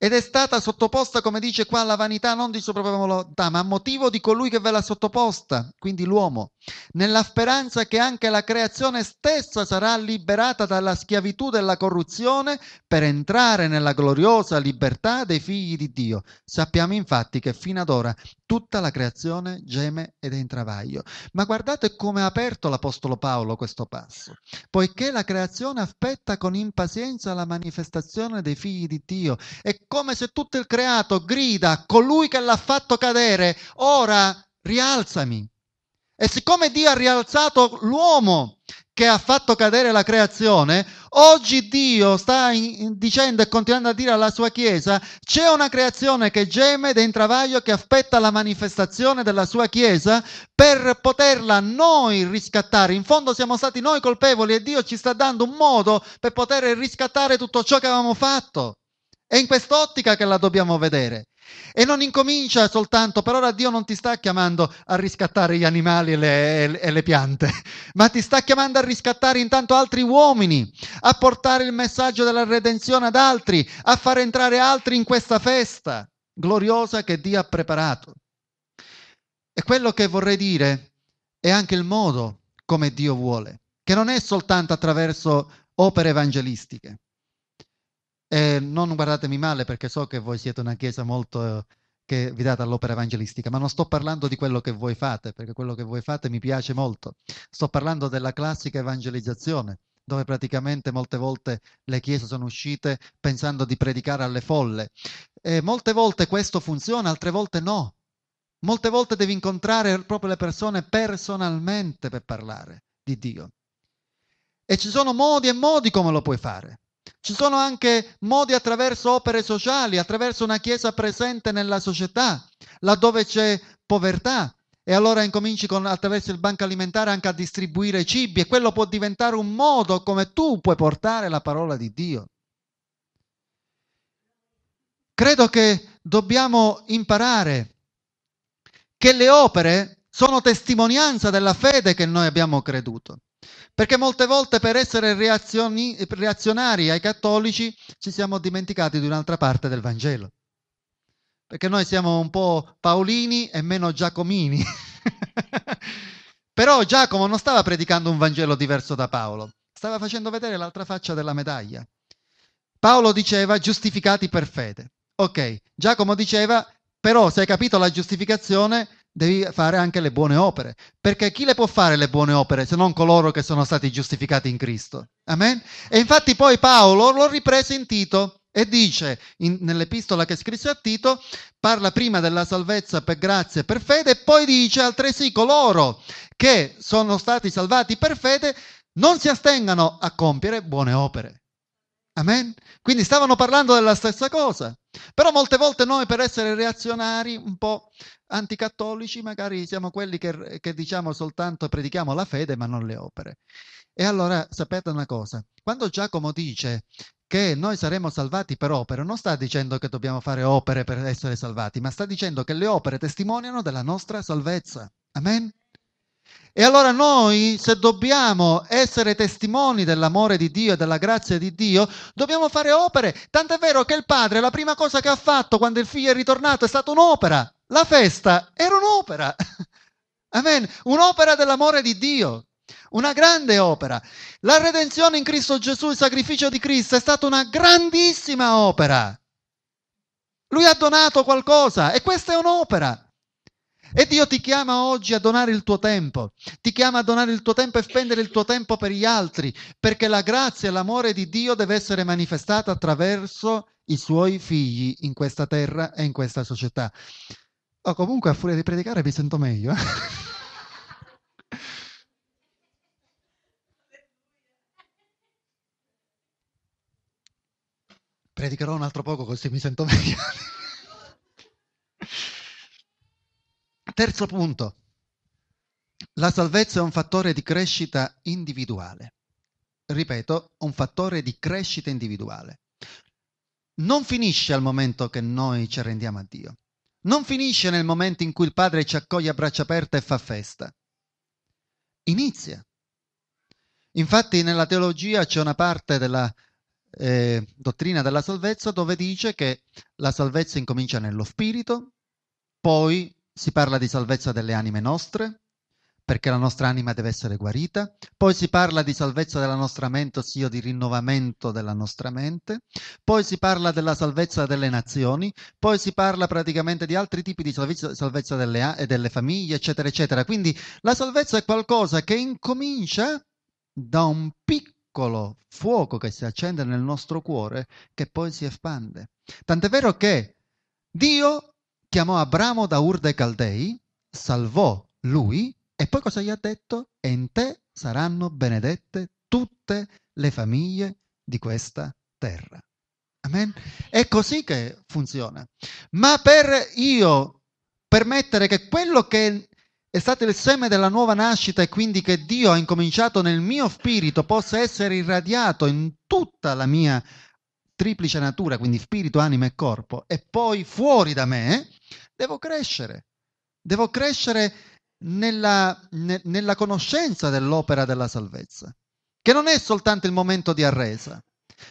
Ed è stata sottoposta, come dice qua, alla vanità non di sua propria volontà, ma a motivo di colui che ve l'ha sottoposta, quindi l'uomo nella speranza che anche la creazione stessa sarà liberata dalla schiavitù della corruzione per entrare nella gloriosa libertà dei figli di Dio. Sappiamo infatti che fino ad ora tutta la creazione geme ed è in travaglio. Ma guardate come ha aperto l'Apostolo Paolo questo passo. Poiché la creazione aspetta con impazienza la manifestazione dei figli di Dio, è come se tutto il creato grida, colui che l'ha fatto cadere, ora rialzami. E siccome Dio ha rialzato l'uomo che ha fatto cadere la creazione, oggi Dio sta in, dicendo e continuando a dire alla sua Chiesa, c'è una creazione che geme ed è in travaglio che aspetta la manifestazione della sua Chiesa per poterla noi riscattare. In fondo siamo stati noi colpevoli e Dio ci sta dando un modo per poter riscattare tutto ciò che avevamo fatto. È in quest'ottica che la dobbiamo vedere. E non incomincia soltanto, per ora Dio non ti sta chiamando a riscattare gli animali e le, e le piante, *laughs* ma ti sta chiamando a riscattare intanto altri uomini, a portare il messaggio della redenzione ad altri, a far entrare altri in questa festa gloriosa che Dio ha preparato. E quello che vorrei dire è anche il modo come Dio vuole, che non è soltanto attraverso opere evangelistiche, e non guardatemi male perché so che voi siete una chiesa molto che vi date all'opera evangelistica, ma non sto parlando di quello che voi fate, perché quello che voi fate mi piace molto. Sto parlando della classica evangelizzazione, dove praticamente molte volte le chiese sono uscite pensando di predicare alle folle. E molte volte questo funziona, altre volte no. Molte volte devi incontrare proprio le persone personalmente per parlare di Dio. E ci sono modi e modi come lo puoi fare. Ci sono anche modi attraverso opere sociali, attraverso una chiesa presente nella società, laddove c'è povertà. E allora incominci con, attraverso il banco alimentare anche a distribuire cibi e quello può diventare un modo come tu puoi portare la parola di Dio. Credo che dobbiamo imparare che le opere sono testimonianza della fede che noi abbiamo creduto. Perché molte volte per essere reazioni, reazionari ai cattolici ci siamo dimenticati di un'altra parte del Vangelo. Perché noi siamo un po' paolini e meno giacomini. *laughs* Però Giacomo non stava predicando un Vangelo diverso da Paolo, stava facendo vedere l'altra faccia della medaglia. Paolo diceva giustificati per fede. Ok, Giacomo diceva però se hai capito la giustificazione devi fare anche le buone opere, perché chi le può fare le buone opere se non coloro che sono stati giustificati in Cristo? Amen? E infatti poi Paolo lo riprese in Tito e dice in, nell'epistola che scrisse a Tito, parla prima della salvezza per grazia e per fede e poi dice altresì coloro che sono stati salvati per fede non si astengano a compiere buone opere. Amen? Quindi stavano parlando della stessa cosa. Però molte volte noi per essere reazionari un po' anticattolici magari siamo quelli che, che diciamo soltanto predichiamo la fede ma non le opere. E allora sapete una cosa, quando Giacomo dice che noi saremo salvati per opere, non sta dicendo che dobbiamo fare opere per essere salvati, ma sta dicendo che le opere testimoniano della nostra salvezza. Amen? E allora noi, se dobbiamo essere testimoni dell'amore di Dio e della grazia di Dio, dobbiamo fare opere. Tant'è vero che il padre, la prima cosa che ha fatto quando il figlio è ritornato, è stata un'opera. La festa era un'opera, *laughs* Amen. un'opera dell'amore di Dio, una grande opera. La redenzione in Cristo Gesù, il sacrificio di Cristo è stata una grandissima opera. Lui ha donato qualcosa e questa è un'opera. E Dio ti chiama oggi a donare il tuo tempo, ti chiama a donare il tuo tempo e spendere il tuo tempo per gli altri, perché la grazia e l'amore di Dio deve essere manifestata attraverso i suoi figli in questa terra e in questa società. O oh, comunque a furia di predicare mi sento meglio. Eh. Predicherò un altro poco così mi sento meglio. Terzo punto. La salvezza è un fattore di crescita individuale. Ripeto, un fattore di crescita individuale. Non finisce al momento che noi ci rendiamo a Dio non finisce nel momento in cui il padre ci accoglie a braccia aperte e fa festa. Inizia. Infatti nella teologia c'è una parte della eh, dottrina della salvezza dove dice che la salvezza incomincia nello spirito, poi si parla di salvezza delle anime nostre, perché la nostra anima deve essere guarita, poi si parla di salvezza della nostra mente, ossia di rinnovamento della nostra mente, poi si parla della salvezza delle nazioni, poi si parla praticamente di altri tipi di salvezza, salvezza delle, delle famiglie, eccetera, eccetera. Quindi la salvezza è qualcosa che incomincia da un piccolo fuoco che si accende nel nostro cuore, che poi si espande. Tant'è vero che Dio chiamò Abramo da Urde Caldei, salvò lui e poi cosa gli ha detto? E in te saranno benedette tutte le famiglie di questa terra. Amen. È così che funziona. Ma per io permettere che quello che è stato il seme della nuova nascita e quindi che Dio ha incominciato nel mio spirito possa essere irradiato in tutta la mia triplice natura, quindi spirito, anima e corpo, e poi fuori da me, devo crescere. Devo crescere nella, ne, nella conoscenza dell'opera della salvezza, che non è soltanto il momento di arresa,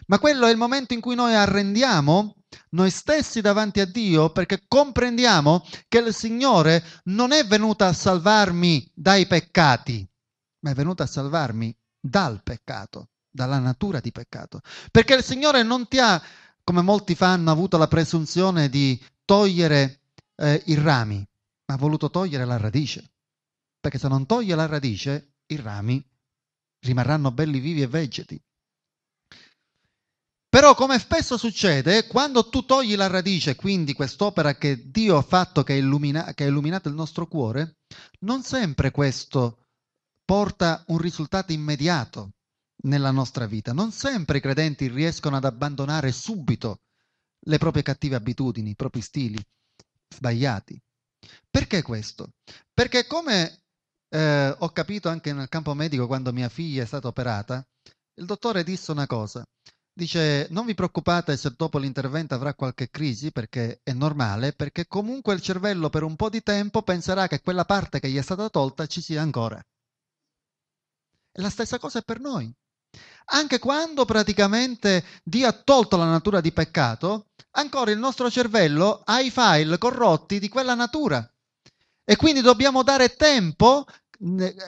ma quello è il momento in cui noi arrendiamo noi stessi davanti a Dio perché comprendiamo che il Signore non è venuto a salvarmi dai peccati, ma è venuto a salvarmi dal peccato, dalla natura di peccato. Perché il Signore non ti ha, come molti fanno, avuto la presunzione di togliere eh, i rami, ma ha voluto togliere la radice volta che se non toglie la radice, i rami rimarranno belli vivi e vegeti. Però come spesso succede, quando tu togli la radice, quindi quest'opera che Dio ha fatto, che, illumina, ha illuminato il nostro cuore, non sempre questo porta un risultato immediato nella nostra vita. Non sempre i credenti riescono ad abbandonare subito le proprie cattive abitudini, i propri stili sbagliati. Perché questo? Perché come eh, ho capito anche nel campo medico quando mia figlia è stata operata, il dottore disse una cosa. Dice, non vi preoccupate se dopo l'intervento avrà qualche crisi, perché è normale, perché comunque il cervello per un po' di tempo penserà che quella parte che gli è stata tolta ci sia ancora. E la stessa cosa è per noi. Anche quando praticamente Dio ha tolto la natura di peccato, ancora il nostro cervello ha i file corrotti di quella natura e quindi dobbiamo dare tempo,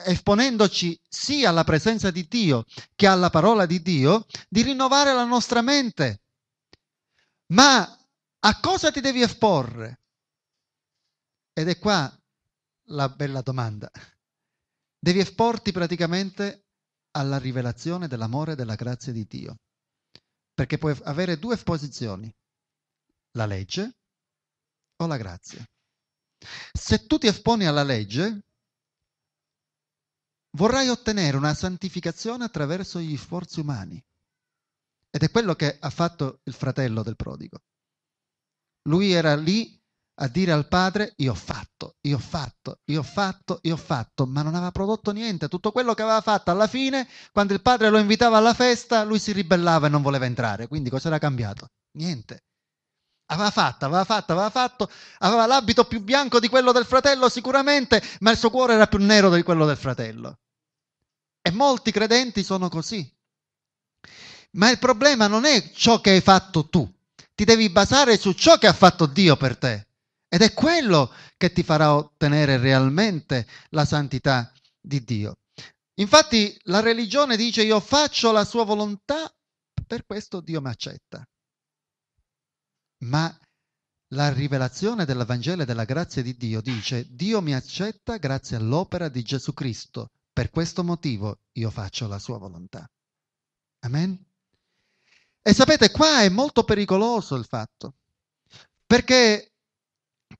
esponendoci sia alla presenza di Dio che alla parola di Dio, di rinnovare la nostra mente. Ma a cosa ti devi esporre? Ed è qua la bella domanda. Devi esporti praticamente alla rivelazione dell'amore e della grazia di Dio. Perché puoi avere due esposizioni, la legge o la grazia. Se tu ti esponi alla legge, vorrai ottenere una santificazione attraverso gli sforzi umani. Ed è quello che ha fatto il fratello del prodigo. Lui era lì a dire al padre io ho fatto, io ho fatto, io ho fatto, io ho fatto, ma non aveva prodotto niente. Tutto quello che aveva fatto alla fine, quando il padre lo invitava alla festa, lui si ribellava e non voleva entrare. Quindi cosa era cambiato? Niente. Aveva fatto, aveva fatto, aveva fatto, aveva l'abito più bianco di quello del fratello sicuramente, ma il suo cuore era più nero di quello del fratello. E molti credenti sono così. Ma il problema non è ciò che hai fatto tu, ti devi basare su ciò che ha fatto Dio per te. Ed è quello che ti farà ottenere realmente la santità di Dio. Infatti la religione dice io faccio la sua volontà, per questo Dio mi accetta ma la rivelazione del Vangelo e della grazia di Dio dice Dio mi accetta grazie all'opera di Gesù Cristo, per questo motivo io faccio la sua volontà. Amen? E sapete, qua è molto pericoloso il fatto, perché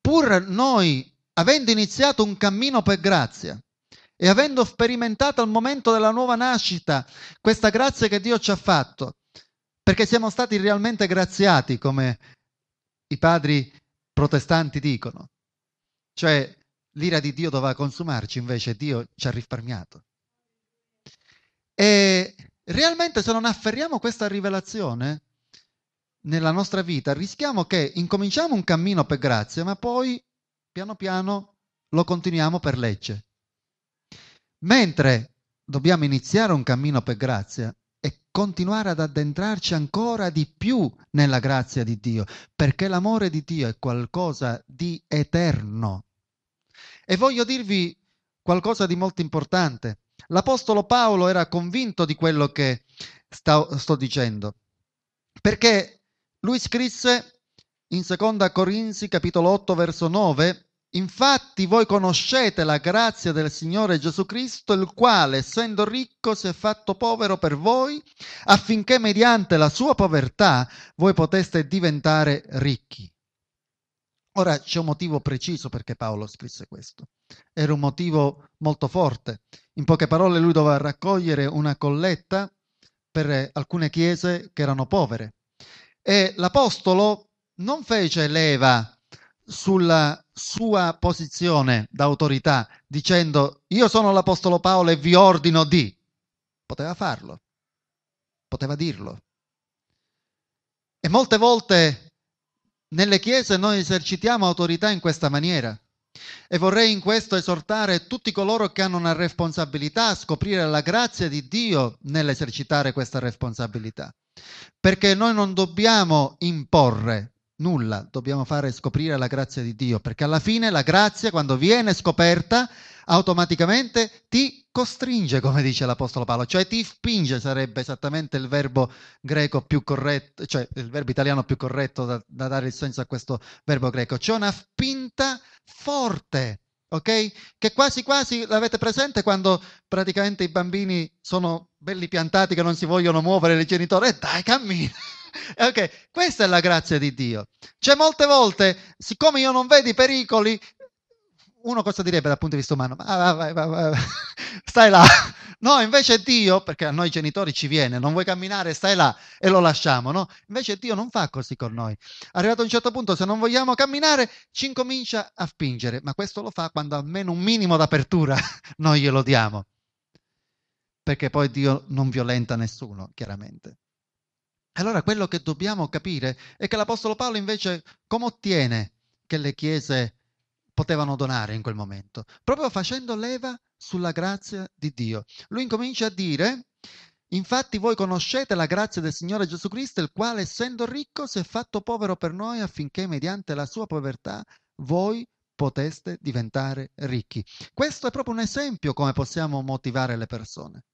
pur noi, avendo iniziato un cammino per grazia, e avendo sperimentato al momento della nuova nascita questa grazia che Dio ci ha fatto, perché siamo stati realmente graziati, come i padri protestanti dicono. Cioè l'ira di Dio doveva consumarci, invece Dio ci ha risparmiato. E realmente se non afferriamo questa rivelazione nella nostra vita, rischiamo che incominciamo un cammino per grazia, ma poi piano piano lo continuiamo per legge. Mentre dobbiamo iniziare un cammino per grazia, e continuare ad addentrarci ancora di più nella grazia di Dio, perché l'amore di Dio è qualcosa di eterno. E voglio dirvi qualcosa di molto importante. L'Apostolo Paolo era convinto di quello che sta, sto dicendo, perché lui scrisse in Seconda Corinzi capitolo 8 verso 9 Infatti voi conoscete la grazia del Signore Gesù Cristo, il quale, essendo ricco, si è fatto povero per voi, affinché mediante la sua povertà voi poteste diventare ricchi. Ora c'è un motivo preciso perché Paolo scrisse questo. Era un motivo molto forte. In poche parole lui doveva raccogliere una colletta per alcune chiese che erano povere. E l'Apostolo non fece leva sulla sua posizione d'autorità dicendo io sono l'Apostolo Paolo e vi ordino di, poteva farlo, poteva dirlo. E molte volte nelle chiese noi esercitiamo autorità in questa maniera. E vorrei in questo esortare tutti coloro che hanno una responsabilità a scoprire la grazia di Dio nell'esercitare questa responsabilità. Perché noi non dobbiamo imporre nulla dobbiamo fare scoprire la grazia di Dio, perché alla fine la grazia quando viene scoperta automaticamente ti costringe, come dice l'Apostolo Paolo, cioè ti spinge sarebbe esattamente il verbo greco più corretto, cioè il verbo italiano più corretto da, da dare il senso a questo verbo greco, c'è una spinta forte. Ok? Che quasi quasi l'avete presente quando praticamente i bambini sono belli piantati che non si vogliono muovere, il genitore, e eh, dai, cammina *laughs* ok, questa è la grazia di Dio. Cioè, molte volte, siccome io non vedo i pericoli, uno cosa direbbe dal punto di vista umano? Ah, vai, vai, vai, stai là. *laughs* No, invece Dio, perché a noi genitori ci viene, non vuoi camminare, stai là e lo lasciamo, no? Invece Dio non fa così con noi. Arrivato a un certo punto, se non vogliamo camminare, ci incomincia a spingere, ma questo lo fa quando almeno un minimo d'apertura *laughs* noi glielo diamo. Perché poi Dio non violenta nessuno, chiaramente. Allora quello che dobbiamo capire è che l'Apostolo Paolo invece come ottiene che le chiese potevano donare in quel momento? Proprio facendo leva sulla grazia di Dio. Lui incomincia a dire, infatti voi conoscete la grazia del Signore Gesù Cristo, il quale essendo ricco si è fatto povero per noi affinché mediante la sua povertà voi poteste diventare ricchi. Questo è proprio un esempio come possiamo motivare le persone.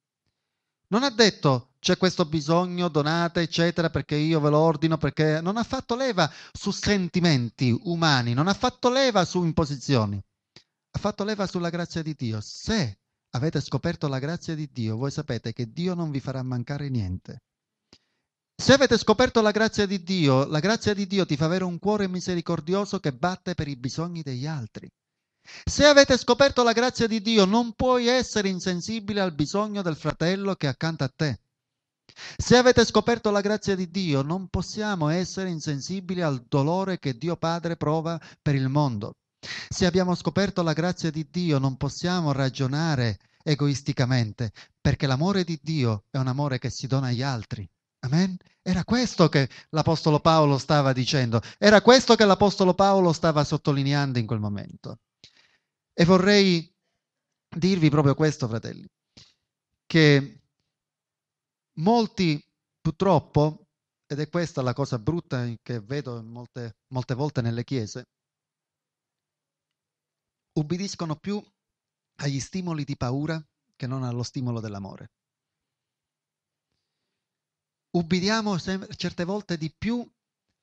Non ha detto c'è questo bisogno, donate, eccetera, perché io ve lo ordino, perché non ha fatto leva su sentimenti umani, non ha fatto leva su imposizioni, ha fatto leva sulla grazia di Dio. Se avete scoperto la grazia di Dio, voi sapete che Dio non vi farà mancare niente. Se avete scoperto la grazia di Dio, la grazia di Dio ti fa avere un cuore misericordioso che batte per i bisogni degli altri. Se avete scoperto la grazia di Dio, non puoi essere insensibile al bisogno del fratello che è accanto a te. Se avete scoperto la grazia di Dio, non possiamo essere insensibili al dolore che Dio Padre prova per il mondo. Se abbiamo scoperto la grazia di Dio, non possiamo ragionare egoisticamente, perché l'amore di Dio è un amore che si dona agli altri. Amen? Era questo che l'Apostolo Paolo stava dicendo, era questo che l'Apostolo Paolo stava sottolineando in quel momento. E vorrei dirvi proprio questo, fratelli, che Molti purtroppo, ed è questa la cosa brutta che vedo molte, molte volte nelle chiese, ubbidiscono più agli stimoli di paura che non allo stimolo dell'amore. Ubbidiamo certe volte di più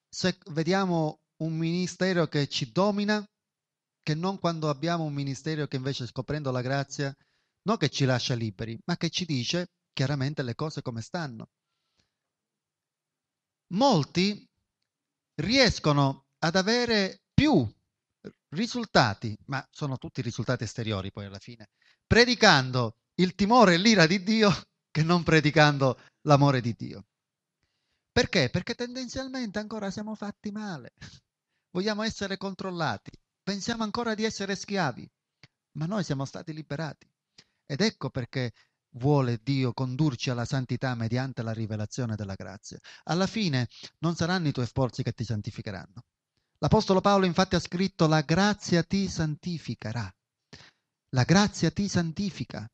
se vediamo un ministero che ci domina che non quando abbiamo un ministero che invece scoprendo la grazia, non che ci lascia liberi, ma che ci dice chiaramente le cose come stanno. Molti riescono ad avere più risultati, ma sono tutti risultati esteriori poi alla fine, predicando il timore e l'ira di Dio *laughs* che non predicando l'amore di Dio. Perché? Perché tendenzialmente ancora siamo fatti male, *laughs* vogliamo essere controllati, pensiamo ancora di essere schiavi, ma noi siamo stati liberati. Ed ecco perché vuole Dio condurci alla santità mediante la rivelazione della grazia. Alla fine non saranno i tuoi sforzi che ti santificheranno. L'Apostolo Paolo infatti ha scritto la grazia ti santificherà. La grazia ti santifica.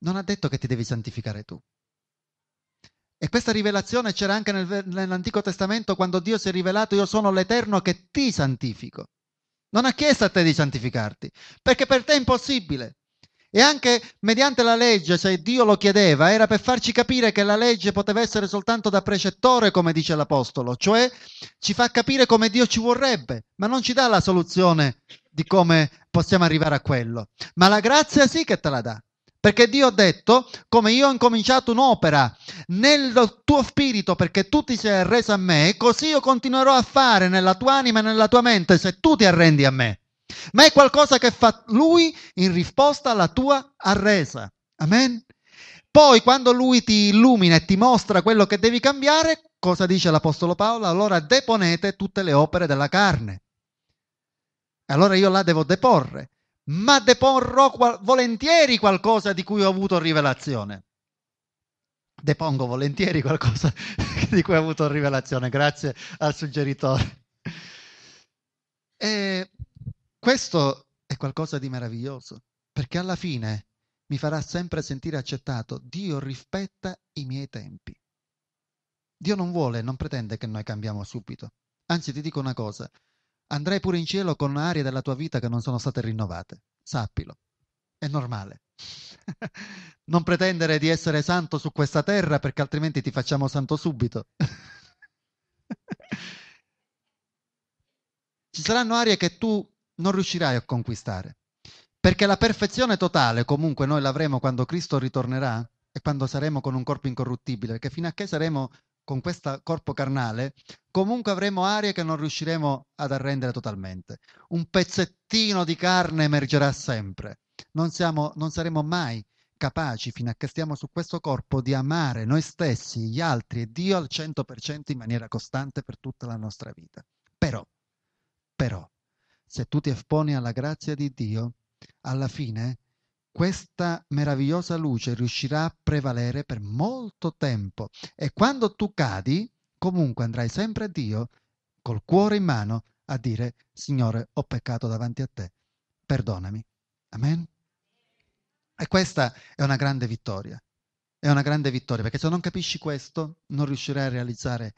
Non ha detto che ti devi santificare tu. E questa rivelazione c'era anche nel, nell'Antico Testamento quando Dio si è rivelato io sono l'Eterno che ti santifico. Non ha chiesto a te di santificarti, perché per te è impossibile. E anche mediante la legge, se Dio lo chiedeva, era per farci capire che la legge poteva essere soltanto da precettore, come dice l'Apostolo, cioè ci fa capire come Dio ci vorrebbe, ma non ci dà la soluzione di come possiamo arrivare a quello. Ma la grazia sì che te la dà. Perché Dio ha detto, come io ho incominciato un'opera nel tuo spirito, perché tu ti sei arreso a me, così io continuerò a fare nella tua anima e nella tua mente, se tu ti arrendi a me ma è qualcosa che fa lui in risposta alla tua arresa. Amen. Poi quando lui ti illumina e ti mostra quello che devi cambiare, cosa dice l'Apostolo Paolo? Allora deponete tutte le opere della carne. Allora io la devo deporre, ma deporrò qual- volentieri qualcosa di cui ho avuto rivelazione. Depongo volentieri qualcosa *laughs* di cui ho avuto rivelazione, grazie al suggeritore. E questo è qualcosa di meraviglioso, perché alla fine mi farà sempre sentire accettato. Dio rispetta i miei tempi. Dio non vuole, non pretende che noi cambiamo subito. Anzi, ti dico una cosa, andrai pure in cielo con aree della tua vita che non sono state rinnovate. Sappilo, è normale. *laughs* non pretendere di essere santo su questa terra perché altrimenti ti facciamo santo subito. *laughs* Ci saranno aree che tu non riuscirai a conquistare. Perché la perfezione totale comunque noi l'avremo quando Cristo ritornerà e quando saremo con un corpo incorruttibile, perché fino a che saremo con questo corpo carnale, comunque avremo aree che non riusciremo ad arrendere totalmente. Un pezzettino di carne emergerà sempre. Non, siamo, non saremo mai capaci, fino a che stiamo su questo corpo, di amare noi stessi, gli altri e Dio al 100% in maniera costante per tutta la nostra vita. Però, però, se tu ti esponi alla grazia di Dio, alla fine questa meravigliosa luce riuscirà a prevalere per molto tempo e quando tu cadi, comunque andrai sempre a Dio col cuore in mano a dire Signore, ho peccato davanti a te, perdonami. Amen. E questa è una grande vittoria, è una grande vittoria, perché se non capisci questo non riuscirai a realizzare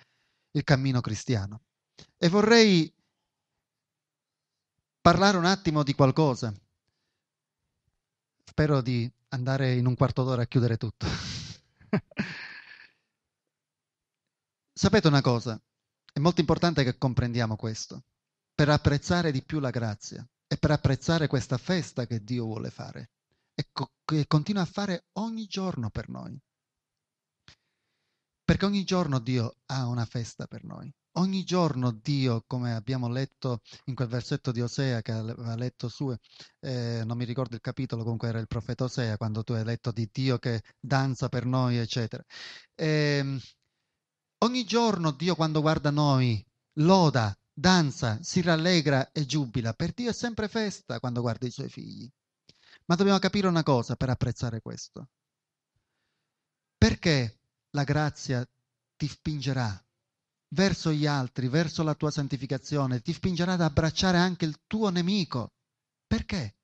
il cammino cristiano. E vorrei parlare un attimo di qualcosa. Spero di andare in un quarto d'ora a chiudere tutto. *laughs* Sapete una cosa? È molto importante che comprendiamo questo per apprezzare di più la grazia e per apprezzare questa festa che Dio vuole fare e co- che continua a fare ogni giorno per noi. Perché ogni giorno Dio ha una festa per noi ogni giorno Dio, come abbiamo letto in quel versetto di Osea che aveva letto su, eh, non mi ricordo il capitolo, comunque era il profeta Osea, quando tu hai letto di Dio che danza per noi, eccetera. Eh, ogni giorno Dio quando guarda noi loda, danza, si rallegra e giubila. Per Dio è sempre festa quando guarda i suoi figli. Ma dobbiamo capire una cosa per apprezzare questo. Perché la grazia ti spingerà verso gli altri, verso la tua santificazione, ti spingerà ad abbracciare anche il tuo nemico. Perché?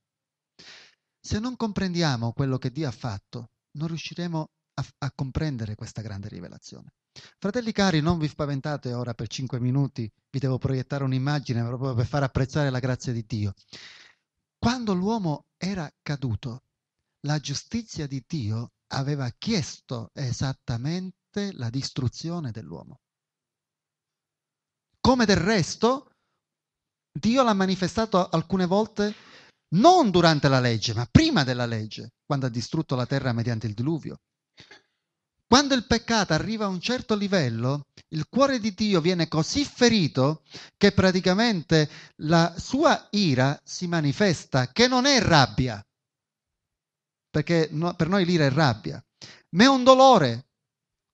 Se non comprendiamo quello che Dio ha fatto, non riusciremo a, a comprendere questa grande rivelazione. Fratelli cari, non vi spaventate ora per cinque minuti, vi devo proiettare un'immagine proprio per far apprezzare la grazia di Dio. Quando l'uomo era caduto, la giustizia di Dio aveva chiesto esattamente la distruzione dell'uomo. Come del resto, Dio l'ha manifestato alcune volte non durante la legge, ma prima della legge, quando ha distrutto la terra mediante il diluvio. Quando il peccato arriva a un certo livello, il cuore di Dio viene così ferito che praticamente la sua ira si manifesta, che non è rabbia, perché no, per noi l'ira è rabbia, ma è un dolore,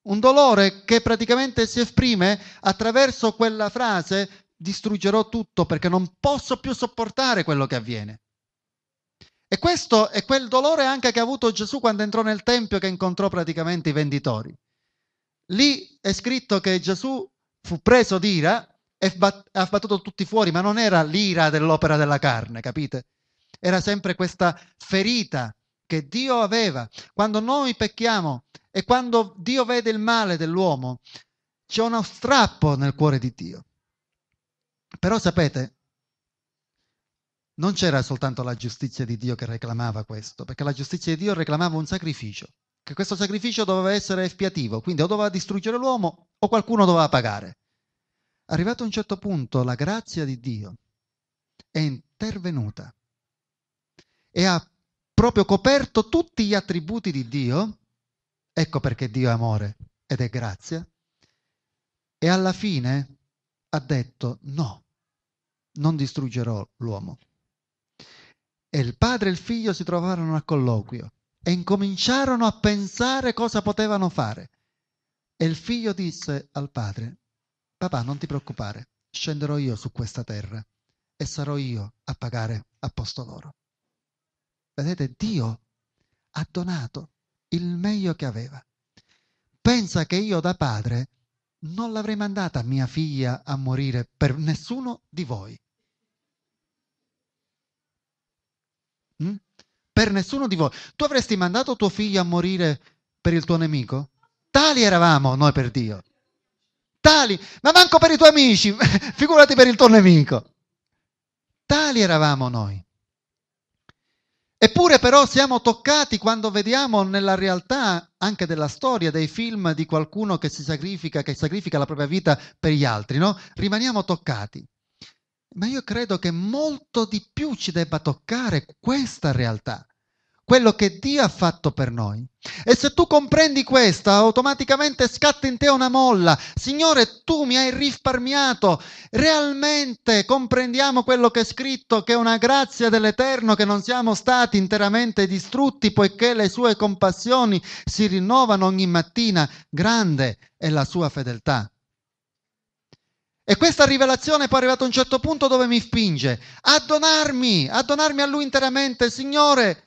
un dolore che praticamente si esprime attraverso quella frase distruggerò tutto perché non posso più sopportare quello che avviene. E questo è quel dolore anche che ha avuto Gesù quando entrò nel Tempio che incontrò praticamente i venditori. Lì è scritto che Gesù fu preso d'ira e ha sbattuto tutti fuori, ma non era l'ira dell'opera della carne, capite? Era sempre questa ferita che Dio aveva. Quando noi pecchiamo e quando Dio vede il male dell'uomo, c'è uno strappo nel cuore di Dio. Però sapete, non c'era soltanto la giustizia di Dio che reclamava questo, perché la giustizia di Dio reclamava un sacrificio, che questo sacrificio doveva essere espiativo, quindi o doveva distruggere l'uomo o qualcuno doveva pagare. Arrivato a un certo punto la grazia di Dio è intervenuta e ha proprio coperto tutti gli attributi di Dio, ecco perché Dio è amore ed è grazia, e alla fine ha detto no, non distruggerò l'uomo. E il padre e il figlio si trovarono a colloquio e incominciarono a pensare cosa potevano fare. E il figlio disse al padre, papà non ti preoccupare, scenderò io su questa terra e sarò io a pagare a posto loro. Vedete, Dio ha donato il meglio che aveva. Pensa che io da padre non l'avrei mandata mia figlia a morire per nessuno di voi. Mm? Per nessuno di voi. Tu avresti mandato tuo figlio a morire per il tuo nemico? Tali eravamo noi per Dio. Tali, ma manco per i tuoi amici, *laughs* figurati per il tuo nemico. Tali eravamo noi. Eppure però siamo toccati quando vediamo nella realtà anche della storia, dei film di qualcuno che si sacrifica, che sacrifica la propria vita per gli altri, no? Rimaniamo toccati. Ma io credo che molto di più ci debba toccare questa realtà quello che Dio ha fatto per noi. E se tu comprendi questa, automaticamente scatta in te una molla. Signore, tu mi hai risparmiato. Realmente comprendiamo quello che è scritto, che è una grazia dell'Eterno, che non siamo stati interamente distrutti, poiché le sue compassioni si rinnovano ogni mattina. Grande è la sua fedeltà. E questa rivelazione poi è arrivata a un certo punto dove mi spinge a donarmi, a donarmi a Lui interamente. Signore,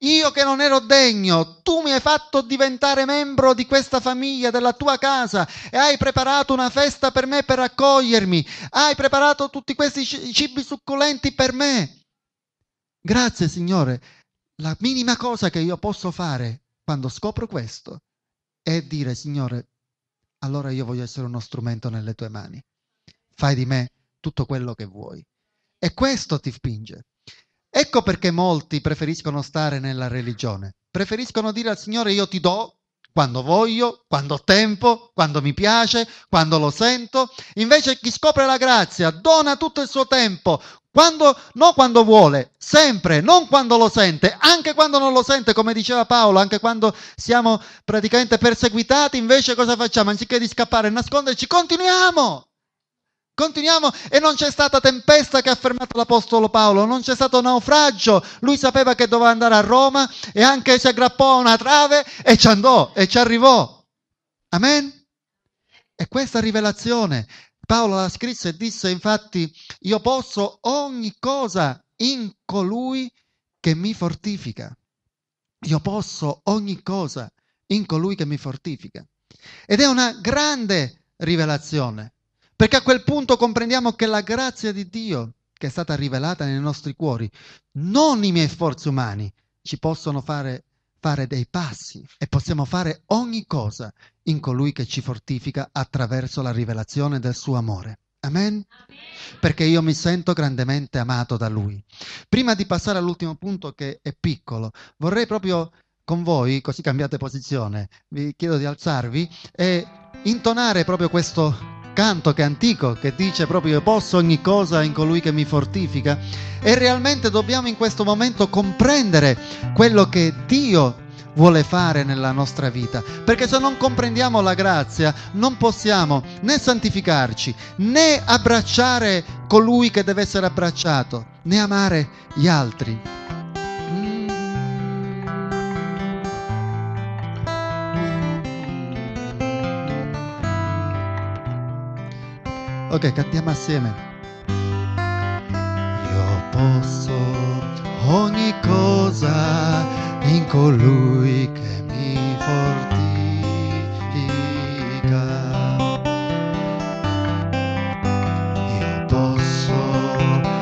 io che non ero degno, tu mi hai fatto diventare membro di questa famiglia, della tua casa e hai preparato una festa per me per accogliermi, hai preparato tutti questi cibi succulenti per me. Grazie Signore, la minima cosa che io posso fare quando scopro questo è dire Signore, allora io voglio essere uno strumento nelle tue mani, fai di me tutto quello che vuoi. E questo ti spinge. Ecco perché molti preferiscono stare nella religione. Preferiscono dire al Signore io ti do quando voglio, quando ho tempo, quando mi piace, quando lo sento. Invece chi scopre la grazia dona tutto il suo tempo, quando, non quando vuole, sempre, non quando lo sente, anche quando non lo sente, come diceva Paolo, anche quando siamo praticamente perseguitati, invece cosa facciamo? Anziché di scappare e nasconderci, continuiamo Continuiamo e non c'è stata tempesta che ha fermato l'Apostolo Paolo, non c'è stato naufragio, lui sapeva che doveva andare a Roma e anche si aggrappò a una trave e ci andò e ci arrivò. Amen? E questa rivelazione Paolo la scrisse e disse infatti io posso ogni cosa in colui che mi fortifica. Io posso ogni cosa in colui che mi fortifica. Ed è una grande rivelazione perché a quel punto comprendiamo che la grazia di Dio che è stata rivelata nei nostri cuori, non i miei sforzi umani, ci possono fare, fare dei passi e possiamo fare ogni cosa in colui che ci fortifica attraverso la rivelazione del suo amore. Amen? Perché io mi sento grandemente amato da Lui. Prima di passare all'ultimo punto che è piccolo, vorrei proprio con voi, così cambiate posizione, vi chiedo di alzarvi e intonare proprio questo canto che è antico, che dice proprio io posso ogni cosa in colui che mi fortifica. E realmente dobbiamo in questo momento comprendere quello che Dio vuole fare nella nostra vita, perché se non comprendiamo la grazia non possiamo né santificarci, né abbracciare colui che deve essere abbracciato, né amare gli altri. Ok, cantiamo assieme. Io posso ogni cosa in colui che mi fortifica. Io posso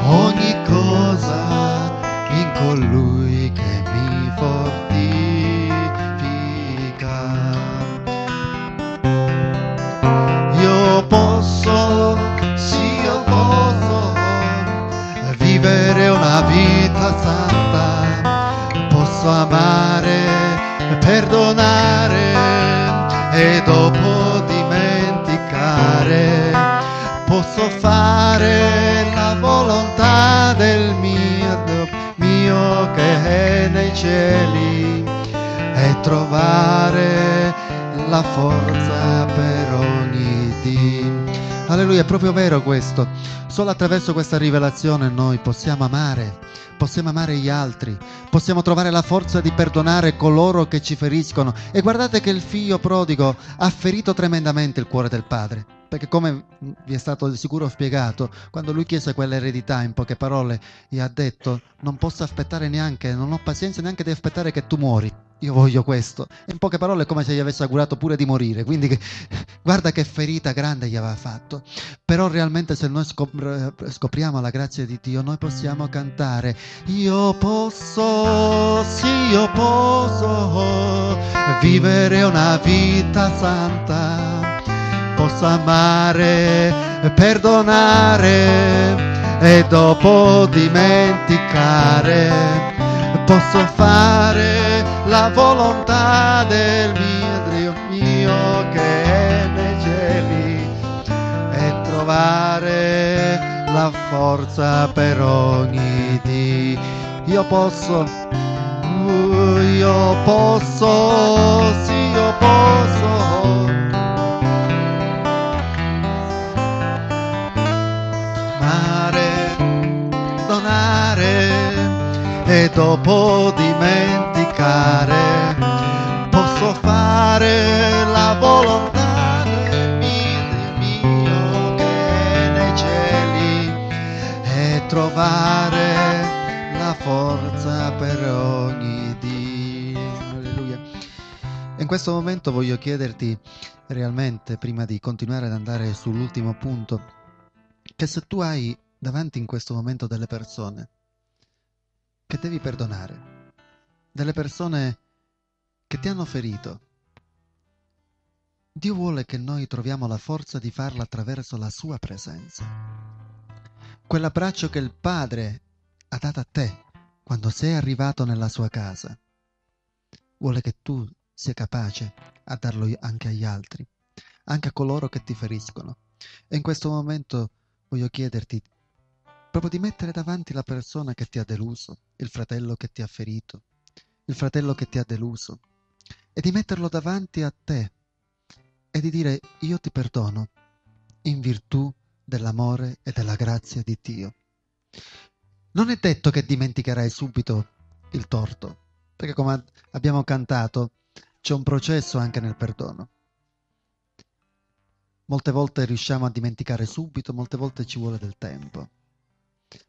ogni cosa in colui perdonare e dopo dimenticare posso fare la volontà del mio, mio che è nei cieli e trovare la forza per ogni dì. Alleluia, è proprio vero questo. Solo attraverso questa rivelazione noi possiamo amare, possiamo amare gli altri, possiamo trovare la forza di perdonare coloro che ci feriscono. E guardate che il figlio prodigo ha ferito tremendamente il cuore del padre. Perché come vi è stato di sicuro spiegato, quando lui chiese quell'eredità, in poche parole, gli ha detto, non posso aspettare neanche, non ho pazienza neanche di aspettare che tu muori io voglio questo. in poche parole è come se gli avesse augurato pure di morire, quindi che, guarda che ferita grande gli aveva fatto. Però realmente se noi scop- scopriamo la grazia di Dio, noi possiamo cantare, io posso, sì io posso vivere una vita santa, posso amare, perdonare e dopo dimenticare posso fare la volontà del mio Dio mio che è nei cieli e trovare la forza per ogni dì. Io posso, io posso, sì io posso. Mare e dopo dimenticare posso fare la volontà del mio che nei cieli e trovare la forza per ogni dì. Alleluia. In questo momento voglio chiederti realmente, prima di continuare ad andare sull'ultimo punto, che se tu hai davanti in questo momento delle persone, che devi perdonare, delle persone che ti hanno ferito. Dio vuole che noi troviamo la forza di farla attraverso la sua presenza. Quell'abbraccio che il Padre ha dato a te quando sei arrivato nella sua casa. Vuole che tu sia capace a darlo anche agli altri, anche a coloro che ti feriscono. E in questo momento voglio chiederti proprio di mettere davanti la persona che ti ha deluso, il fratello che ti ha ferito, il fratello che ti ha deluso, e di metterlo davanti a te e di dire io ti perdono in virtù dell'amore e della grazia di Dio. Non è detto che dimenticherai subito il torto, perché come abbiamo cantato c'è un processo anche nel perdono. Molte volte riusciamo a dimenticare subito, molte volte ci vuole del tempo.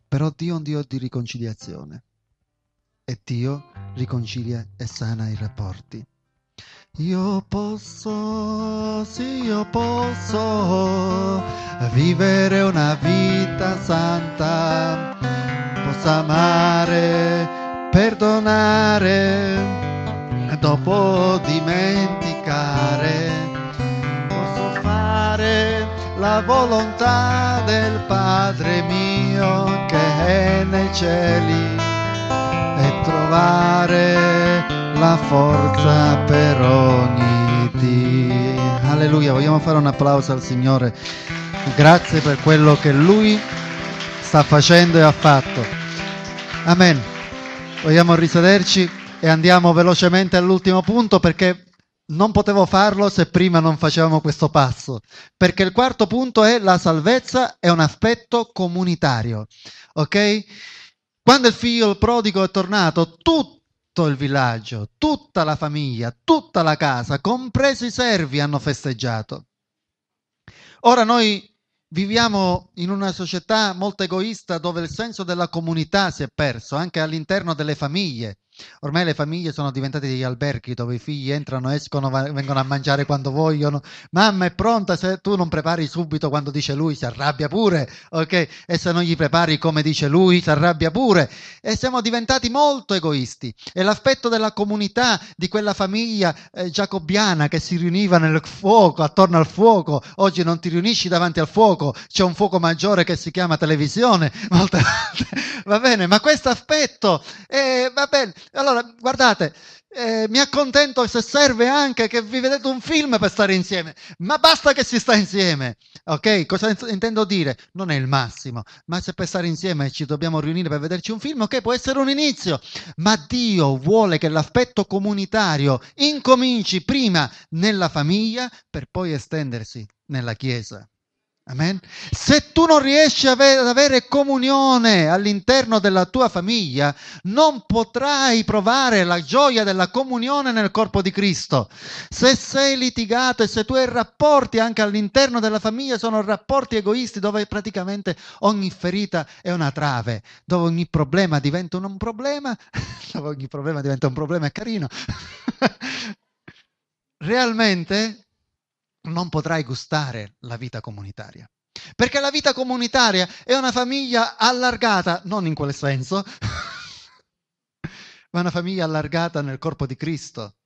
Però Dio è un Dio di riconciliazione e Dio riconcilia e sana i rapporti. Io posso, sì io posso vivere una vita santa, posso amare, perdonare, dopo dimenticare, posso fare la volontà del Padre mio che è nei cieli trovare la forza per ogni dì. Alleluia, vogliamo fare un applauso al Signore. Grazie per quello che Lui sta facendo e ha fatto. Amen. Vogliamo risederci e andiamo velocemente all'ultimo punto perché non potevo farlo se prima non facevamo questo passo, perché il quarto punto è la salvezza è un aspetto comunitario, ok? Quando il figlio prodigo è tornato, tutto il villaggio, tutta la famiglia, tutta la casa, compresi i servi, hanno festeggiato. Ora noi viviamo in una società molto egoista dove il senso della comunità si è perso anche all'interno delle famiglie. Ormai le famiglie sono diventate degli alberghi dove i figli entrano, escono, vengono a mangiare quando vogliono. Mamma è pronta, se tu non prepari subito quando dice lui si arrabbia pure, ok? E se non gli prepari come dice lui si arrabbia pure. E siamo diventati molto egoisti. E l'aspetto della comunità, di quella famiglia eh, giacobbiana che si riuniva nel fuoco, attorno al fuoco, oggi non ti riunisci davanti al fuoco, c'è un fuoco maggiore che si chiama televisione, *laughs* va bene, ma questo aspetto, eh, va bene, allora, guardate, eh, mi accontento se serve anche che vi vedete un film per stare insieme, ma basta che si sta insieme. Ok? Cosa intendo dire? Non è il massimo, ma se per stare insieme ci dobbiamo riunire per vederci un film, ok, può essere un inizio, ma Dio vuole che l'affetto comunitario incominci prima nella famiglia per poi estendersi nella Chiesa. Amen. Se tu non riesci ad avere comunione all'interno della tua famiglia, non potrai provare la gioia della comunione nel corpo di Cristo. Se sei litigato e se i tuoi rapporti anche all'interno della famiglia sono rapporti egoisti dove praticamente ogni ferita è una trave, dove ogni problema diventa un problema, *laughs* dove ogni problema diventa un problema carino. *laughs* Realmente non potrai gustare la vita comunitaria. Perché la vita comunitaria è una famiglia allargata, non in quel senso, *laughs* ma una famiglia allargata nel corpo di Cristo,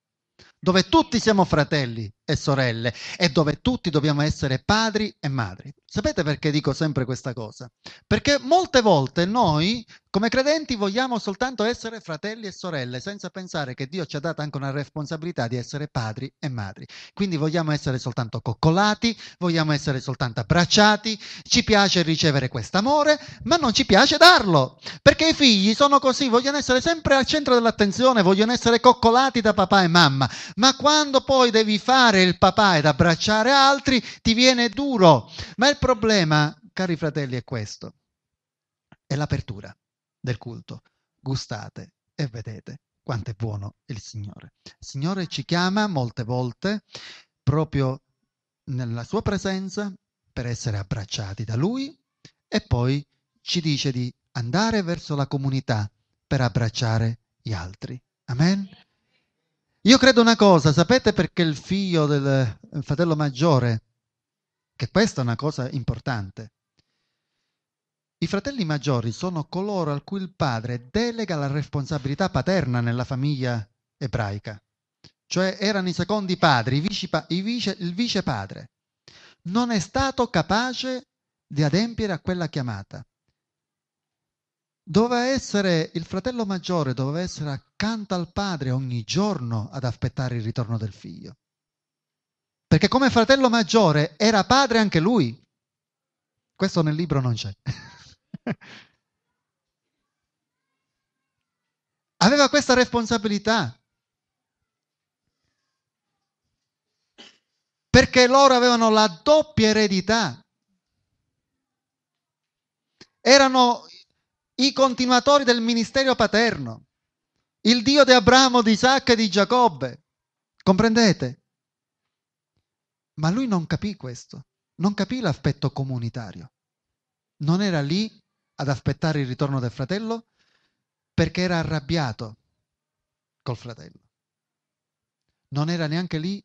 dove tutti siamo fratelli, e sorelle e dove tutti dobbiamo essere padri e madri. Sapete perché dico sempre questa cosa? Perché molte volte noi come credenti vogliamo soltanto essere fratelli e sorelle senza pensare che Dio ci ha dato anche una responsabilità di essere padri e madri. Quindi vogliamo essere soltanto coccolati, vogliamo essere soltanto abbracciati, ci piace ricevere quest'amore, ma non ci piace darlo. Perché i figli sono così, vogliono essere sempre al centro dell'attenzione, vogliono essere coccolati da papà e mamma, ma quando poi devi fare fare il papà ed abbracciare altri ti viene duro. Ma il problema, cari fratelli, è questo. È l'apertura del culto. Gustate e vedete quanto è buono il Signore. Il Signore ci chiama molte volte proprio nella sua presenza per essere abbracciati da Lui e poi ci dice di andare verso la comunità per abbracciare gli altri. Amen. Io credo una cosa, sapete perché il figlio del fratello maggiore, che questa è una cosa importante, i fratelli maggiori sono coloro al cui il padre delega la responsabilità paterna nella famiglia ebraica, cioè erano i secondi padri, i vice, i vice, il vice padre. Non è stato capace di adempiere a quella chiamata. Doveva essere il fratello maggiore, doveva essere accanto al padre ogni giorno ad aspettare il ritorno del figlio. Perché come fratello maggiore era padre anche lui. Questo nel libro non c'è. *laughs* Aveva questa responsabilità. Perché loro avevano la doppia eredità. Erano i continuatori del ministero paterno, il Dio di Abramo, di Isacco e di Giacobbe. Comprendete? Ma lui non capì questo, non capì l'aspetto comunitario. Non era lì ad aspettare il ritorno del fratello perché era arrabbiato col fratello. Non era neanche lì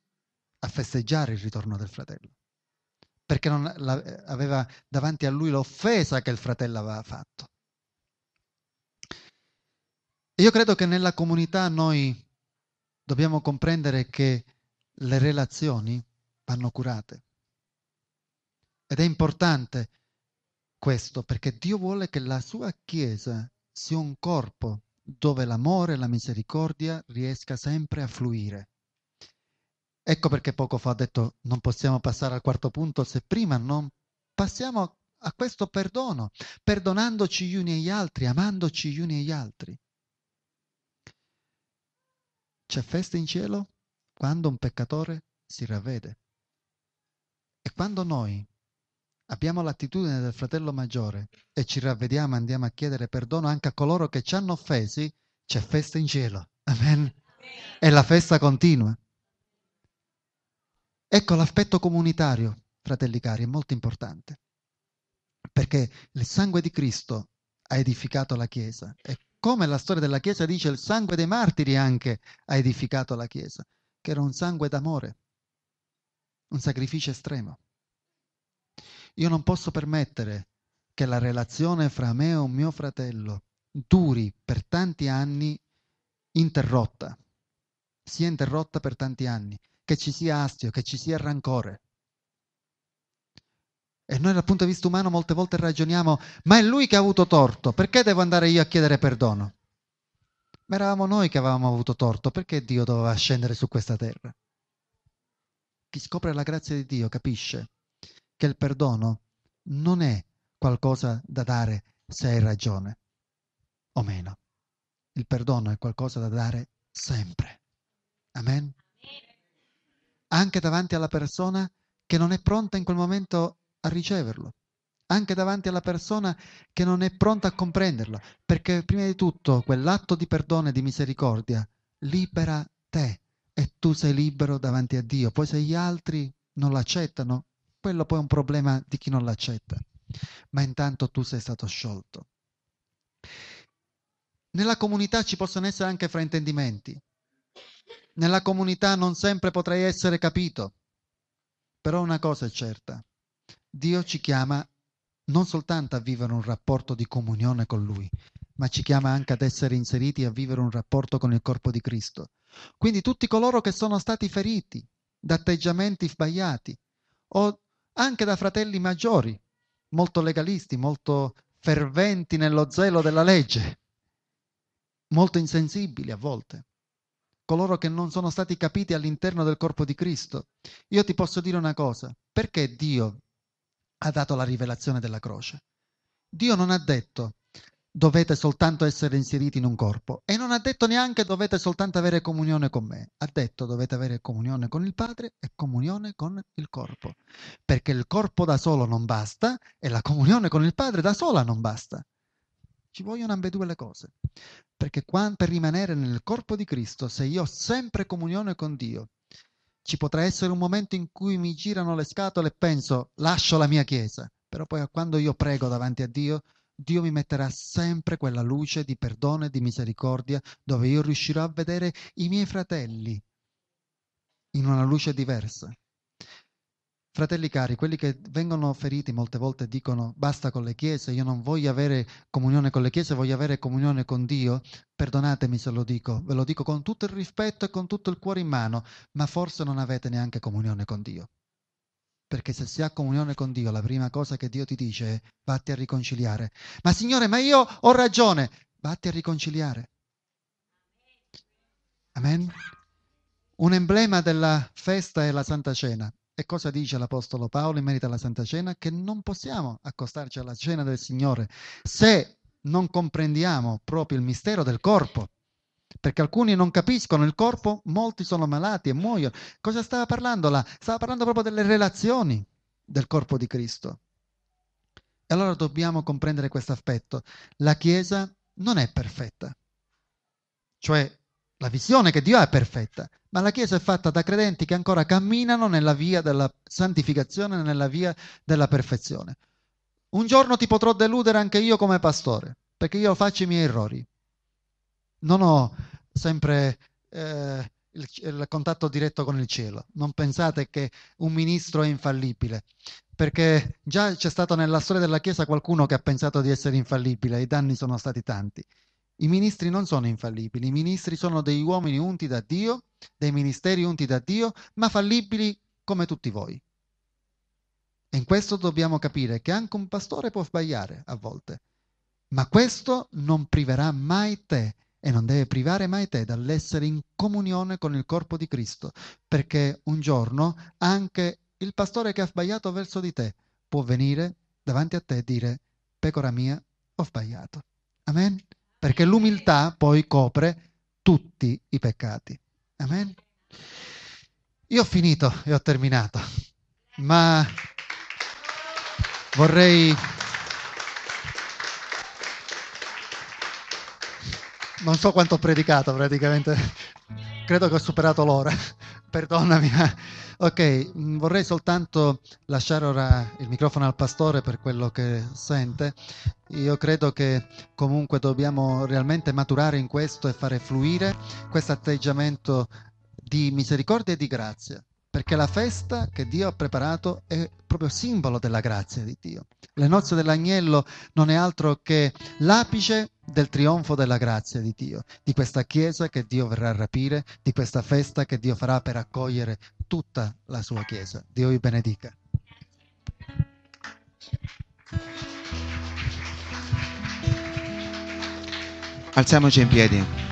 a festeggiare il ritorno del fratello perché non, aveva davanti a lui l'offesa che il fratello aveva fatto. Io credo che nella comunità noi dobbiamo comprendere che le relazioni vanno curate. Ed è importante questo perché Dio vuole che la sua Chiesa sia un corpo dove l'amore e la misericordia riesca sempre a fluire. Ecco perché poco fa ho detto non possiamo passare al quarto punto se prima non passiamo a questo perdono, perdonandoci gli uni agli altri, amandoci gli uni agli altri. C'è festa in cielo quando un peccatore si ravvede. E quando noi abbiamo l'attitudine del fratello maggiore e ci ravvediamo, andiamo a chiedere perdono anche a coloro che ci hanno offesi, c'è festa in cielo. Amen. E la festa continua. Ecco l'aspetto comunitario, fratelli cari, è molto importante, perché il sangue di Cristo ha edificato la Chiesa e come la storia della Chiesa dice, il sangue dei martiri anche ha edificato la Chiesa, che era un sangue d'amore, un sacrificio estremo. Io non posso permettere che la relazione fra me e un mio fratello duri per tanti anni interrotta, sia interrotta per tanti anni, che ci sia astio, che ci sia rancore. E noi dal punto di vista umano molte volte ragioniamo, ma è lui che ha avuto torto, perché devo andare io a chiedere perdono? Ma eravamo noi che avevamo avuto torto, perché Dio doveva scendere su questa terra? Chi scopre la grazia di Dio capisce che il perdono non è qualcosa da dare se hai ragione o meno. Il perdono è qualcosa da dare sempre. Amen? Anche davanti alla persona che non è pronta in quel momento a riceverlo, anche davanti alla persona che non è pronta a comprenderlo, perché prima di tutto quell'atto di perdono e di misericordia libera te e tu sei libero davanti a Dio, poi se gli altri non l'accettano, quello poi è un problema di chi non l'accetta, ma intanto tu sei stato sciolto. Nella comunità ci possono essere anche fraintendimenti, nella comunità non sempre potrai essere capito, però una cosa è certa, Dio ci chiama non soltanto a vivere un rapporto di comunione con Lui, ma ci chiama anche ad essere inseriti a vivere un rapporto con il corpo di Cristo. Quindi tutti coloro che sono stati feriti da atteggiamenti sbagliati o anche da fratelli maggiori, molto legalisti, molto ferventi nello zelo della legge, molto insensibili a volte, coloro che non sono stati capiti all'interno del corpo di Cristo. Io ti posso dire una cosa, perché Dio ha dato la rivelazione della croce. Dio non ha detto dovete soltanto essere inseriti in un corpo e non ha detto neanche dovete soltanto avere comunione con me, ha detto dovete avere comunione con il Padre e comunione con il corpo, perché il corpo da solo non basta e la comunione con il Padre da sola non basta. Ci vogliono ambedue le cose, perché qua, per rimanere nel corpo di Cristo, se io ho sempre comunione con Dio, ci potrà essere un momento in cui mi girano le scatole e penso lascio la mia chiesa, però poi quando io prego davanti a Dio, Dio mi metterà sempre quella luce di perdono e di misericordia dove io riuscirò a vedere i miei fratelli in una luce diversa. Fratelli cari, quelli che vengono feriti molte volte dicono basta con le chiese, io non voglio avere comunione con le chiese, voglio avere comunione con Dio. Perdonatemi se lo dico, ve lo dico con tutto il rispetto e con tutto il cuore in mano, ma forse non avete neanche comunione con Dio. Perché se si ha comunione con Dio, la prima cosa che Dio ti dice è vatti a riconciliare. Ma Signore, ma io ho ragione, vatti a riconciliare. Amen. Un emblema della festa è la Santa Cena. E cosa dice l'Apostolo Paolo in merito alla Santa Cena? Che non possiamo accostarci alla cena del Signore se non comprendiamo proprio il mistero del corpo. Perché alcuni non capiscono il corpo, molti sono malati e muoiono. Cosa stava parlando là? Stava parlando proprio delle relazioni del corpo di Cristo. E allora dobbiamo comprendere questo aspetto. La Chiesa non è perfetta. Cioè, la visione che Dio ha è perfetta, ma la Chiesa è fatta da credenti che ancora camminano nella via della santificazione, nella via della perfezione. Un giorno ti potrò deludere anche io come pastore, perché io faccio i miei errori. Non ho sempre eh, il, il, contatto diretto con il cielo. Non pensate che un ministro è infallibile, perché già c'è stato nella storia della Chiesa qualcuno che ha pensato di essere infallibile, i danni sono stati tanti. I ministri non sono infallibili, i ministri sono degli uomini unti da Dio, dei ministeri unti da Dio, ma fallibili come tutti voi. E in questo dobbiamo capire che anche un pastore può sbagliare a volte, ma questo non priverà mai te e non deve privare mai te dall'essere in comunione con il corpo di Cristo, perché un giorno anche il pastore che ha sbagliato verso di te può venire davanti a te e dire, pecora mia, ho sbagliato. Amen perché l'umiltà poi copre tutti i peccati. Amen. Io ho finito e ho terminato, ma vorrei... Non so quanto ho predicato praticamente credo che ho superato l'ora, *laughs* perdonami. Ok, mm, vorrei soltanto lasciare ora il microfono al pastore per quello che sente. Io credo che comunque dobbiamo realmente maturare in questo e fare fluire questo atteggiamento di misericordia e di grazia, perché la festa che Dio ha preparato è proprio simbolo della grazia di Dio. Le nozze dell'agnello non è altro che l'apice del trionfo della grazia di Dio, di questa chiesa che Dio verrà a rapire, di questa festa che Dio farà per accogliere tutta la sua chiesa. Dio vi benedica. Alziamoci in piedi.